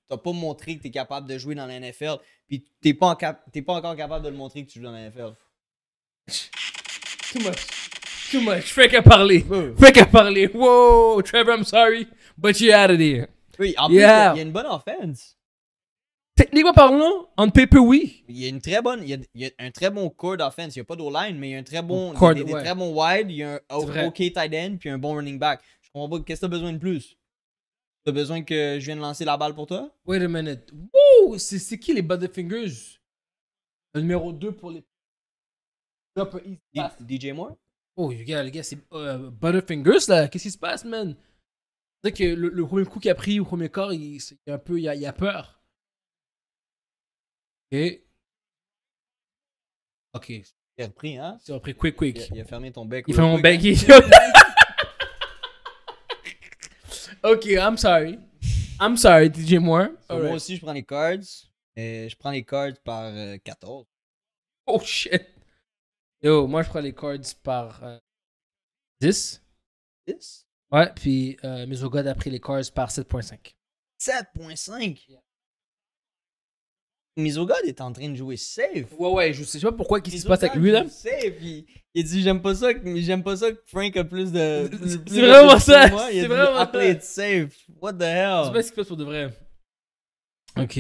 Speaker 2: T'as pas montré que t'es capable de jouer dans la NFL, puis t'es pas, pas encore capable de le montrer que tu joues dans la NFL.
Speaker 1: Too much. Too much. Fais qu'à parler.
Speaker 2: Oh. Fais qu'à parler. Wow, Trevor, I'm sorry, but you're out of here. Oui, en plus, il y a une bonne offense. Techniquement parlant,
Speaker 1: on paper, oui.
Speaker 2: Il y a une très bonne, il y a, un très bon core d'offense. Il n'y a pas d'O-line, mais il y a un très bon, des, des très bons wide, il y a un OK tight end, puis un bon running back. Je comprends pas, qu'est-ce que tu as besoin de plus? Tu as besoin que je vienne lancer la balle pour toi? Wait a minute. Woo! C'est qui les Butterfingers? Le numéro
Speaker 1: 2 pour les. DJ Moore? Oh, les gars, c'est euh, Butterfingers, là. Qu'est-ce qui se passe, man? C'est que le, premier coup qu'il a pris au premier corps, il, a un peu, il, a, il a peur.
Speaker 2: Ok Ok. Il a repris, hein Il a repris quick, quick. Il a, fermé ton bec. Il fermé mon hein. bec. ok, I'm
Speaker 1: sorry. I'm sorry, DJ Moore. Moi aussi,
Speaker 2: je prends les cards. Et euh, je prends les cards par 14. Euh, oh shit. Yo, moi, je prends les cards par
Speaker 1: 10. Euh, 10? Ouais, puis euh, a pris les cards par 7.5.
Speaker 2: 7.5? Misogod est en train de jouer safe. Ouais, ouais, je sais pas pourquoi qu'il se passe avec lui là. Safe, il, dit j'aime pas ça, j'aime pas ça que Frank a plus de. C'est vraiment ça. C'est vraiment ça. played safe. What the hell. Je sais pas
Speaker 1: ce qu'il fait pour de vrai.
Speaker 2: Ok.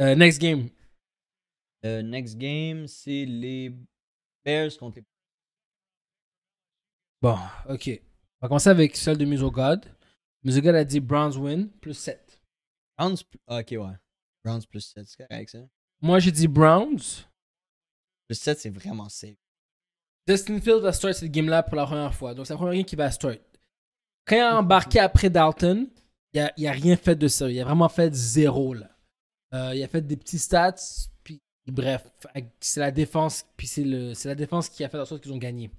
Speaker 2: Euh, next game. Euh, next game, c'est les Bears contre les. Bon,
Speaker 1: ok. On va commencer avec celle de Misogod. Misogod a dit Browns win plus 7.
Speaker 2: Browns, ah, ok, ouais. Browns plus 7, c'est ça?
Speaker 1: Moi, j'ai dit Browns.
Speaker 2: Plus 7, c'est vraiment safe. Justin Fields va start cette game-là pour la première fois. Donc, c'est
Speaker 1: la première game qui va start. Quand il a mhm. embarqué après Dalton, il n'a a rien fait de sérieux. Il a vraiment fait zéro, là. Euh, il a fait des petits stats, puis bref, c'est la défense, puis c'est la défense qui a fait en sorte qu'ils ont gagné.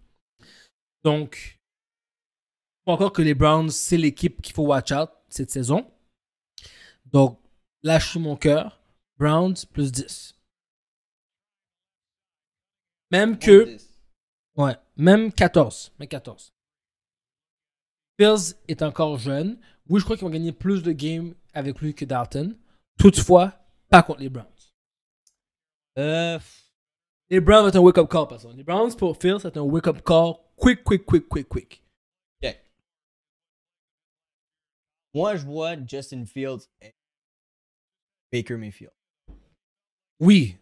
Speaker 1: Donc, encore que les Browns, c'est l'équipe qu'il faut watch out cette saison. Donc, lâche mon cœur. Browns plus 10. Même que. Ouais, même 14. Mais 14. Fields est encore jeune. Oui, je crois qu'ils vont gagner plus de games avec lui que Dalton. Toutefois, pas contre les Browns. Euh, les Browns, c'est un wake-up call, personne. Les Browns, pour Fields, c'est un wake-up call quick, quick, quick, quick, quick.
Speaker 2: Moi, je vois Justin Fields Baker Mayfield.
Speaker 1: Oui.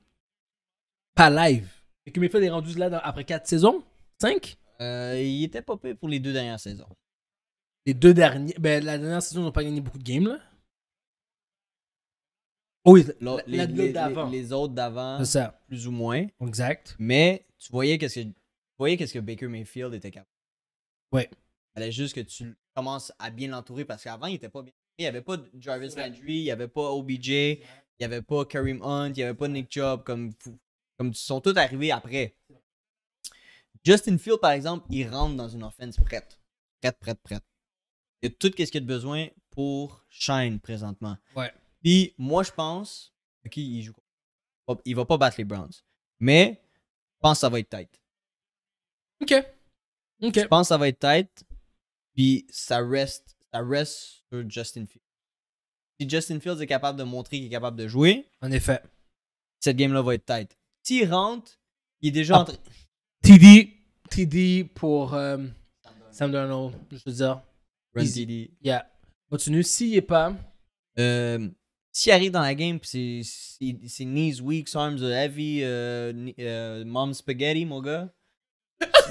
Speaker 1: Pas live. Baker Mayfield est rendu là après quatre saisons Cinq? Euh, il était pas pour les
Speaker 2: deux dernières saisons. Les deux dernières. Ben, la dernière saison, ils n'ont pas gagné beaucoup de games, là. Oh, oui, les, les, autres d'avant, plus ou moins. Exact. Mais tu voyais qu'est-ce que, que Baker Mayfield était capable. Oui. Il fallait juste que tu commences à bien l'entourer parce qu'avant, il était pas bien. Il n'y avait pas Jarvis Landry, il n'y avait pas OBJ, il n'y avait pas Kareem Hunt, il n'y avait pas Nick Chubb, comme, comme ils sont tous arrivés après. Justin Field, par exemple, il rentre dans une offense prête. Prête, prête, prête. Il y a tout ce qu'il a de besoin pour Shine présentement. Puis moi, je pense. Ok, il joue. Il va pas battre les Browns. Mais je pense que ça va être tight. Ok. Ok. Je pense que ça va être tight. Puis ça reste ça reste sur Justin Fields. Si Justin Fields est capable de montrer qu'il est capable de jouer, en effet, cette game-là va être tight. S'il rentre, il est déjà ah. TD, TD pour euh, Sam Darnold, je veux dire. Run TD. Yeah. Continue. S'il est pas. Euh, s'il arrive dans la game, c'est knees weak, arms heavy, euh, euh, mom spaghetti, mon gars.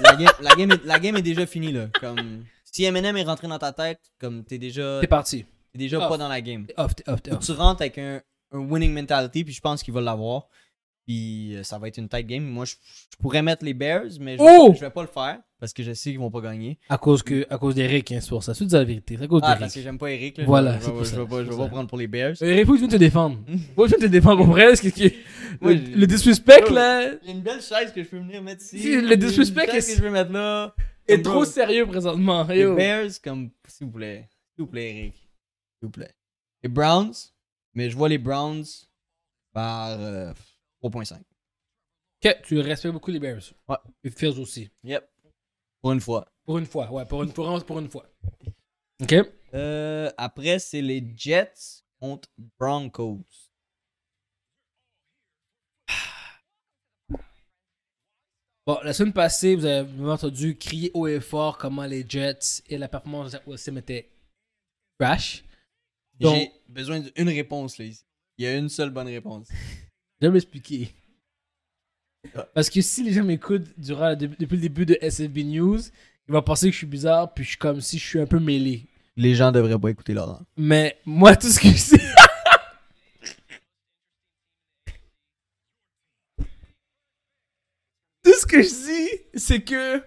Speaker 2: La game, est, la game, est, déjà finie, là. Comme... Si M&M est rentré dans ta tête, comme t'es déjà. T'es parti. T'es déjà pas dans la game. Off, off. Tu rentres avec un, winning mentality, puis je pense qu'il va l'avoir. Puis euh, ça va être une tight game. Moi, je, pourrais mettre les Bears, mais oh! je, vais pas le faire parce que je sais qu'ils vont pas gagner. À
Speaker 1: cause, que, à cause d'Eric, hein, c'est pour ça. C'est la vérité. À cause ah, parce que j'aime pas Eric. voilà. Je, vais, pas, je vais pas
Speaker 2: prendre pour les Bears.
Speaker 1: Eric, faut que tu te défendre. Moi, je vais te défendre pour vrai. que, le, disrespect, le disrespect, là.
Speaker 2: J'ai une belle chaise que je peux venir mettre ici. le disrespect, que je vais mettre là est trop sérieux présentement. Les Bears, comme, s'il vous plaît. S'il vous plaît, Eric. S'il vous plaît. Les Browns, mais je vois les Browns par 3.5. Euh, ok, tu respectes beaucoup les Bears. Ouais. Et Fields aussi. Yep. Pour une fois. Pour une fois, ouais. Pour une, pour, pour une fois. Ok. Euh, après, c'est les Jets contre Broncos.
Speaker 1: Bon, la semaine passée, vous avez entendu crier haut et fort comment les Jets et la performance de Wilson étaient trash. J'ai besoin d'une réponse, Liz. Il y a une seule bonne réponse. Je vais m'expliquer. Ah. Parce que si les gens m'écoutent durant, depuis le début de SFB News, ils vont penser que je suis bizarre, puis je suis comme si je suis un peu mêlé.
Speaker 2: Les gens devraient pas écouter Laurent.
Speaker 1: Mais moi, tout ce que je sais...
Speaker 2: ce que je dis, c'est que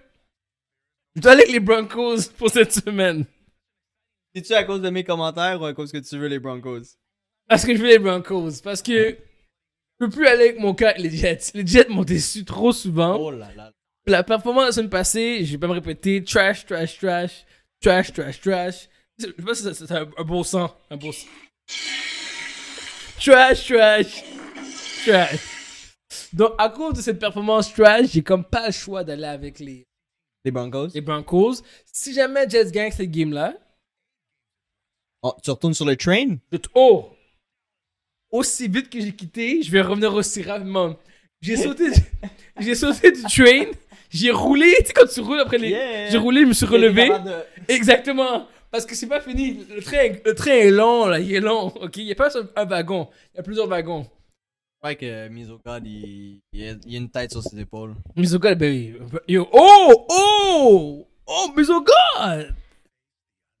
Speaker 2: je dois aller avec les Broncos pour cette semaine. C'est-tu à cause de mes commentaires ou à cause que tu veux les Broncos? Parce que je veux les Broncos. Parce que
Speaker 1: je peux plus aller avec mon cas les Jets. Les Jets m'ont déçu trop souvent. Oh La performance de la semaine passée, je vais pas me répéter, trash, trash, trash, trash, trash, trash. Je sais pas si c'est un, un, beau sang. Un beau sang. Trash, trash, trash. Donc, à cause de cette performance trash, j'ai comme pas le choix d'aller avec les, les Broncos. les Broncos. Si jamais Jets gagne cette game-là,
Speaker 2: Oh, tu retournes sur le train?
Speaker 1: oh, aussi vite que j'ai quitté, je vais revenir aussi rapidement. J'ai sauté, j'ai sauté du train, j'ai roulé, tu sais quand tu roules après les, j'ai roulé, je me suis relevé. Exactement. Parce que c'est pas fini. Le train, le train est long, là. Il est long. OK? Il n'y
Speaker 2: a pas un wagon. Il y a plusieurs wagons crois que Mizogod, il, y a une tête sur ses épaules.
Speaker 1: Mizogod, ben Yo, oh! Oh! Oh, Mizogod!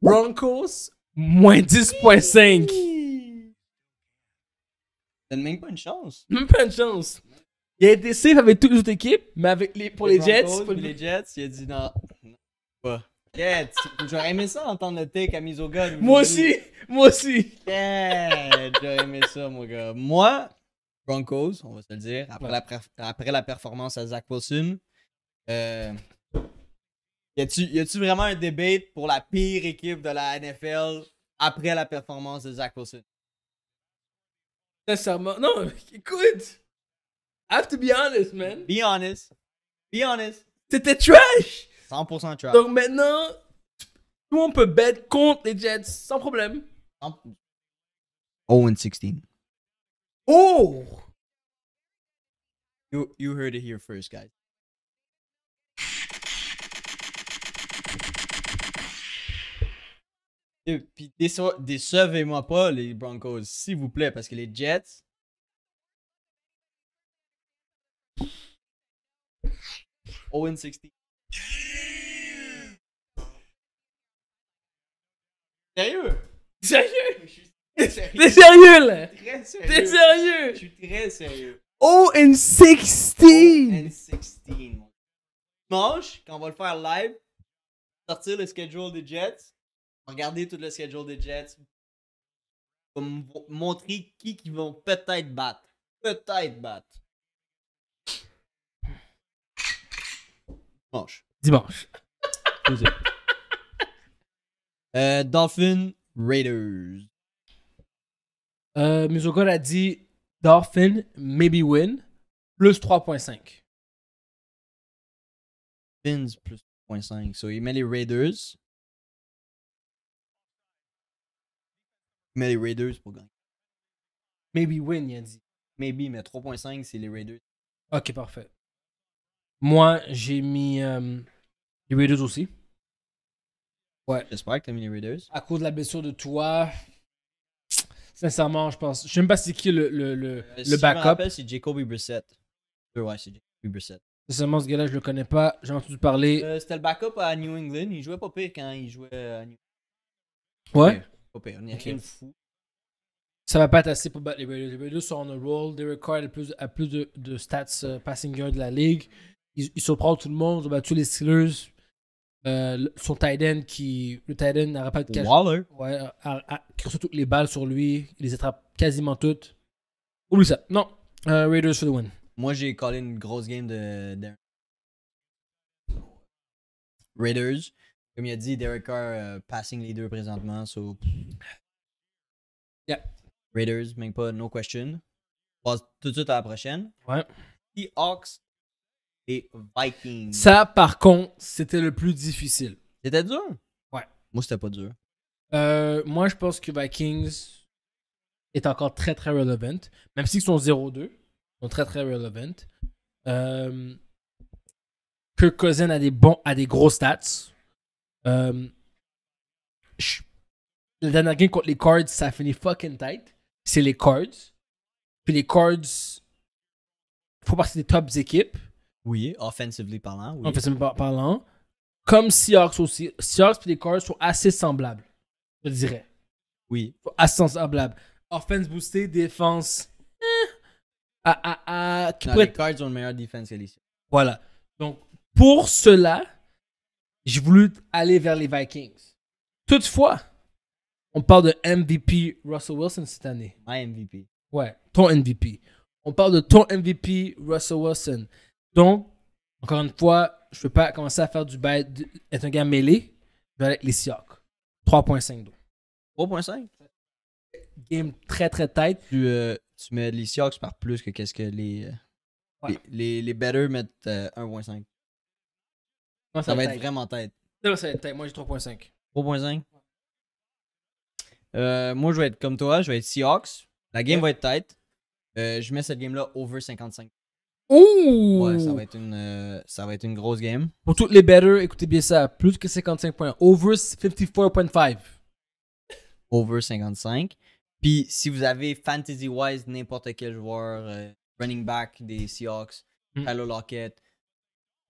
Speaker 1: Broncos, moins 10.5.
Speaker 2: T'as même pas une chance. Même pas une chance. Il a été safe
Speaker 1: avec toutes les autres équipes, mais avec les, pour les, Jets. Pour les...
Speaker 2: Jets, il a dit non. pas. Jets, j'aurais aimé ça entendre le take à Mizogod. Moi aussi! Moi aussi! Yeah, j'aurais aimé ça, mon gars. Moi, Broncos, on va se le dire, après, la, performance à Zach Wilson. Euh, y a-tu, y a-tu vraiment un débat pour la pire équipe de la NFL après la performance de Zach Wilson? Sincèrement, non, écoute, I have to be honest, man. Be honest. Be honest. C'était trash! 100% trash. Donc maintenant,
Speaker 1: tout le peut bet contre les Jets sans problème.
Speaker 2: 0-16. Oh! You you heard it here first, guys. Puis décevez-moi pas les Broncos, s'il vous plaît, parce que les Jets. Owen 60. Sérieux? Sérieux? T'es
Speaker 1: sérieux là?
Speaker 2: T'es sérieux? Je suis très sérieux. n 16
Speaker 1: n 16
Speaker 2: Dimanche, quand on va le faire live, sortir le schedule des Jets, regarder tout le schedule des Jets, pour montrer qui qui vont peut-être battre. Peut-être battre. Dimanche. Dimanche. Euh, Dolphin Raiders. Euh, a dit Dolphin, maybe win, plus 3.5. Fins plus 3.5. So, il met les Raiders. Il met les Raiders pour gagner. Maybe win, il a dit. Maybe, mais 3.5, c'est les Raiders. Ok, parfait.
Speaker 1: Moi, j'ai mis euh, les Raiders aussi.
Speaker 2: Ouais. J'espère que t'as mis les Raiders.
Speaker 1: À cause de la blessure de toi, Sincèrement, je pense. Je ne sais même pas c'est qui le, le, le, euh, backup.
Speaker 2: c'est Jacoby Brissett. Euh, ouais, c'est Jacoby Brissett.
Speaker 1: Sincèrement, ce gars-là, je le connais pas. J'ai entendu parler.
Speaker 2: Euh, c'était le backup à New England. Il jouait pas pire quand il jouait à New England. Ouais. Pas Il n'y a rien de fou.
Speaker 1: Ça va pas être assez pour battre les Raiders. Les Raiders sont en un roll. Derek Carr a plus, plus de, stats passing yards de la ligue. Ils, ils surprennent tout le monde. Ils ont battu les Steelers. Euh, son tight end qui. Le tight end n'arrête pas de cacher. Waller. Ouais, a, a, qui reçoit toutes les balles sur lui. Il les attrape quasiment toutes. Oublie ça. Non. Euh, Raiders for the win.
Speaker 2: Moi, j'ai collé une grosse game de, Raiders. Comme il a dit, Derek Carr euh, passing les deux présentement. So. Yeah. Raiders, même pas, no question. Passe tout de suite à la prochaine. Ouais. Seahawks et Vikings. Ça, par contre, c'était le plus difficile. C'était dur? Ouais. Moi, c'était pas dur.
Speaker 1: Euh, moi, je pense que Vikings est encore très, très relevant. Même s'ils sont 0-2, ils sont très, très relevant. Euh, Kirk Cousin a des, bons, a des gros stats. Euh, la dernière game contre les Cards, ça finit fucking tight. C'est les Cards. Puis les Cards faut passer des tops équipes.
Speaker 2: Oui, offensivement parlant. Oui. Offensively
Speaker 1: parlant. Comme Seahawks aussi. Seahawks et les Cards sont assez semblables. Je dirais.
Speaker 2: Oui. Assez semblables.
Speaker 1: Offense boostée, défense. Ah ah ah. Les Cards ont une meilleure défense
Speaker 2: que Voilà.
Speaker 1: Donc, pour cela, j'ai voulu aller vers les Vikings. Toutefois, on parle de MVP Russell Wilson cette année. My MVP. Ouais, ton MVP. On parle de ton MVP Russell Wilson. Donc, encore une fois, je ne peux pas commencer à faire du bad, être un gars mêlé.
Speaker 2: Je vais aller avec les Seahawks. 3.5 d'eau. 3.5? Game très très tight. Tu, euh, tu mets les Seahawks par plus que qu'est-ce que les, euh, les, les, better mettent 1.5. Euh, ça, va être, vraiment tête. Ça va être tête. Moi j'ai 3.5. 3.5? moi je vais être comme toi, je vais être Seahawks. La game va être tight. je mets cette game-là over 55
Speaker 1: ça va être
Speaker 2: une, euh, ça va être une grosse game.
Speaker 1: Pour toutes les betters, écoutez bien ça. Plus que 55 points.
Speaker 2: Over 54.5. Over 55. Puis si vous avez fantasy-wise n'importe quel joueur, euh, running back des Seahawks, mm. Lockett,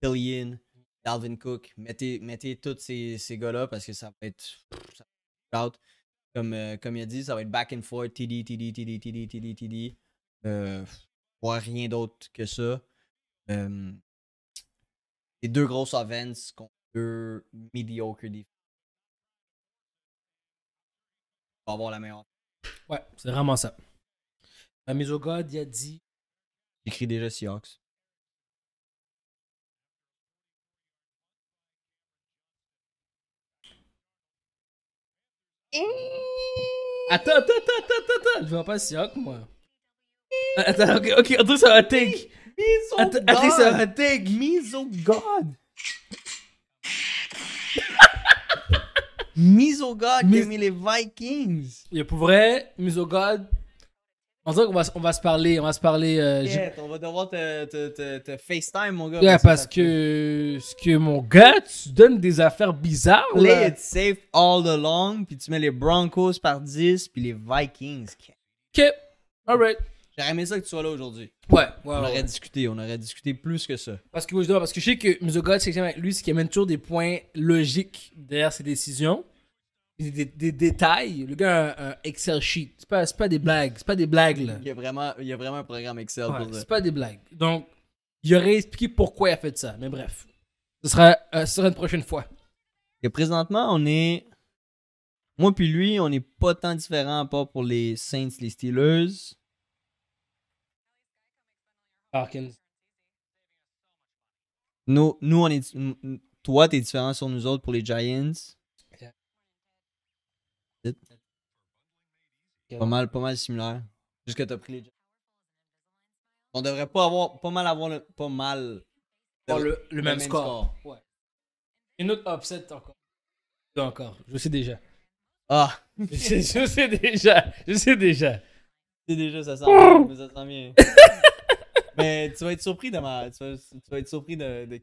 Speaker 2: Dalvin Cook, mettez, mettez tous ces, ces gars-là parce que ça va être. Ça Comme, euh, comme il a dit, ça va être back and forth, TD, TD, TD, TD, TD, TD voir rien d'autre que ça. les deux grosses offenses contre deux médiocres. défenses. va avoir la meilleure.
Speaker 1: Ouais, c'est vraiment ça. La mise au a dit.
Speaker 2: J'écris déjà Seahawks.
Speaker 1: Attends, attends, attends, attends, attends, je vois pas Seahawks, moi. Attends, ok, ok, on ça un take. Mise au God. Attends, Mise au God. Mise au God mis les Vikings. Et pour vrai, mise au God. On qu'on va, on va se parler, on va se parler. Euh,
Speaker 2: on va devoir te, te, te, FaceTime, mon gars. parce,
Speaker 1: que, ce que mon gars, tu donnes des affaires bizarres. Play là. it
Speaker 2: safe all along, puis tu mets les Broncos par 10, puis les Vikings. Ok, alright. J'aurais aimé ça que tu sois là aujourd'hui. Ouais, On aurait discuté, on aurait discuté plus que ça.
Speaker 1: Parce que, je dois- parce que je sais que Musogod, c'est lui, c'est qu'il amène toujours des points logiques derrière ses décisions. Des, détails. Le gars a un, Excel sheet. C'est pas, pas des blagues. C'est pas des
Speaker 2: blagues, là. Il y a vraiment, il y a vraiment un programme Excel pour ça. c'est pas
Speaker 1: des blagues. Donc, il aurait
Speaker 2: expliqué pourquoi il a fait ça. Mais bref, ce sera, euh, une prochaine fois. Et présentement, on est. Moi puis lui, on n'est pas tant différents à pour les Saints, les Steelers. Hawkins. Nous, nous on est, toi, t'es différent sur nous autres pour les Giants. Pas mal, pas mal similaire. Juste que t'as pris les Giants. On devrait pas avoir, pas mal avoir le, pas mal. le, même, score.
Speaker 1: Ouais. Une autre offset encore. Encore, je sais déjà. Ah! Je sais, je déjà, je sais déjà.
Speaker 2: Je sais déjà, ça sent bien, ça sent bien. Mais tu vas être surpris de ma. Tu vas, être surpris de,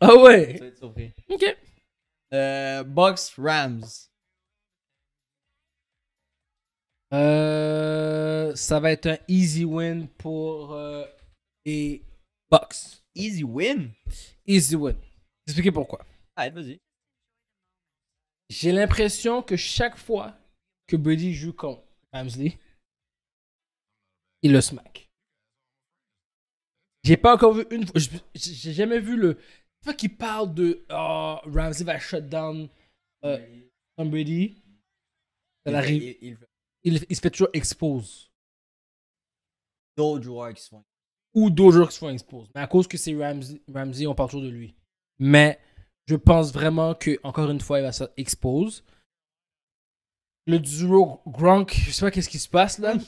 Speaker 1: Ah ouais! Tu vas être surpris.
Speaker 2: Ok. Euh, Box Rams.
Speaker 1: Euh, ça va être un easy win pour euh, les Bucks. Easy win? Easy win. Expliquez pourquoi. Allez, vas-y. J'ai l'impression que chaque fois que Buddy joue contre Ramsley, il le smack. J'ai pas encore vu une fois. J'ai jamais vu le. Pas qu'il parle de oh, Ramsey va shutdown euh, somebody Ça il, arrive. Il, se fait toujours expose.
Speaker 2: D'autres joueurs qui se font.
Speaker 1: Ou d'autres joueurs qui se font expose. Mais à cause que c'est Ramsey, Ramsey, on parle toujours de lui. Mais je pense vraiment que encore une fois, il va se expose. Le duo Gronk, je sais pas qu'est-ce
Speaker 2: qui se passe là. Hum.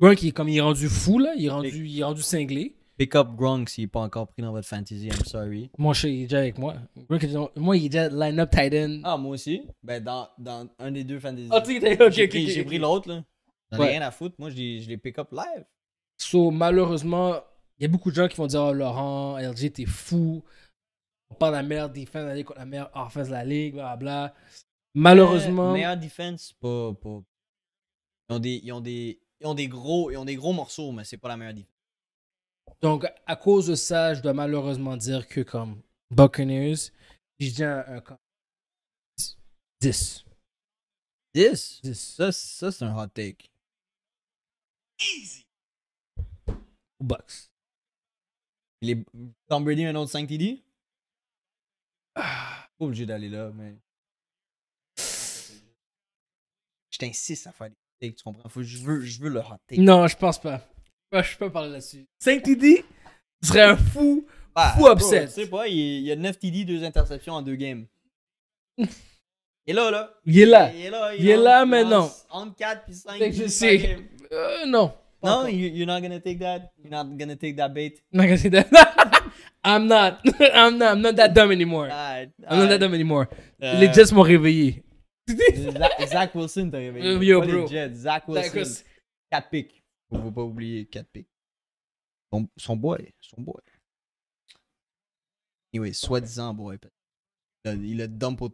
Speaker 2: Gronk, il, comme il est rendu fou là, il rendu, il est rendu cinglé. Pick up Gronk s'il n'est pas encore pris dans votre fantasy, I'm sorry. Mon chat, il est déjà avec moi. moi, il est déjà line-up Titan. Ah, moi aussi. Ben, dans, dans un des deux fantasy. Ah, tu J'ai pris, l'autre, là. J'en ai rien à foutre. Moi, je les, je pick up live.
Speaker 1: So, malheureusement, il y a beaucoup de gens qui vont dire Oh, Laurent, LG, t'es fou. On parle de la meilleure défense de la ligue contre la meilleure offense de la
Speaker 2: ligue, blablabla. Malheureusement. meilleure défense, pas. pas... Ils, ont des, ils, ont des, ils, ont des gros, ils ont des gros morceaux, mais c'est pas la meilleure défense. Donc, à cause de
Speaker 1: ça, je dois malheureusement dire que comme Buccaneers, je dis un,
Speaker 2: 10. 10? Ça, c'est un hot take. Easy. Bucks. est Tom Brady, un autre 5 TD? Faut pas obligé d'aller là, mais. Je t'insiste à faire des takes, tu comprends? Faut, je, veux, je veux le hot take. Non, je pense pas. Bah, je peux parler là-dessus. 5
Speaker 1: TD, ce serait un fou, bah, fou obsède.
Speaker 2: Tu sais pas, il y a 9 TD, 2 interceptions en 2 games. Et là, là. Il est là. Il est là, il est là mais non. Entre 4 puis 5. Fait que je sais. Euh, non. Non, you're not gonna take that. You're not gonna take that bait. I'm not gonna take
Speaker 1: that. I'm not. I'm not. I'm not that dumb anymore. Right, I'm right. not that dumb anymore.
Speaker 2: Euh... Les Jets m'ont réveillé. Zach, Zach Wilson t'a réveillé. Euh, yo, bro. Les Jets, Zach Wilson. 4 picks. Il faut pas oublier 4P. Son, boy, son boy. Anyway, soi-disant boy. Il a, dump au...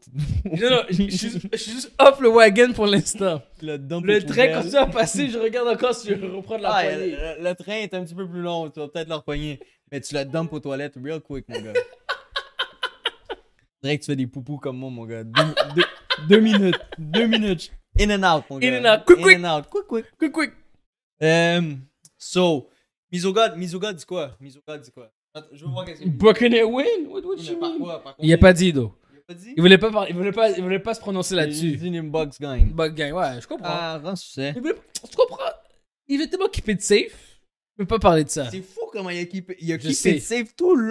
Speaker 1: non, non, je, suis juste off le wagon pour l'instant. Le, train continue à passer, je regarde encore si je reprends de la ah, poignée.
Speaker 2: Le, train est un petit peu plus long, tu vas peut-être le repogner. Mais tu le dump aux toilettes real quick, mon gars. que tu fais des poupous comme moi, mon gars. Deux, minutes, deux minutes. In and out, mon gars. In and out, quick, In and out, quick, quick. Quick, quick. Um, so, Misogod, Misogod dit quoi? Misogod dit quoi? Je veux voir qu'est-ce qu'il Buccaneer win? What, what you mean? il a pas dit, d'eau. Il voulait pas,
Speaker 1: parler, il voulait pas, il voulait pas se prononcer là-dessus. Il dit Bugs gang. Bugs gang, ouais, je comprends. Ah, non, tu sais. Je comprends? Il était pas fait de safe. Je peux pas parler de ça. C'est fou
Speaker 2: comment il a équipé, il a de safe tout le long.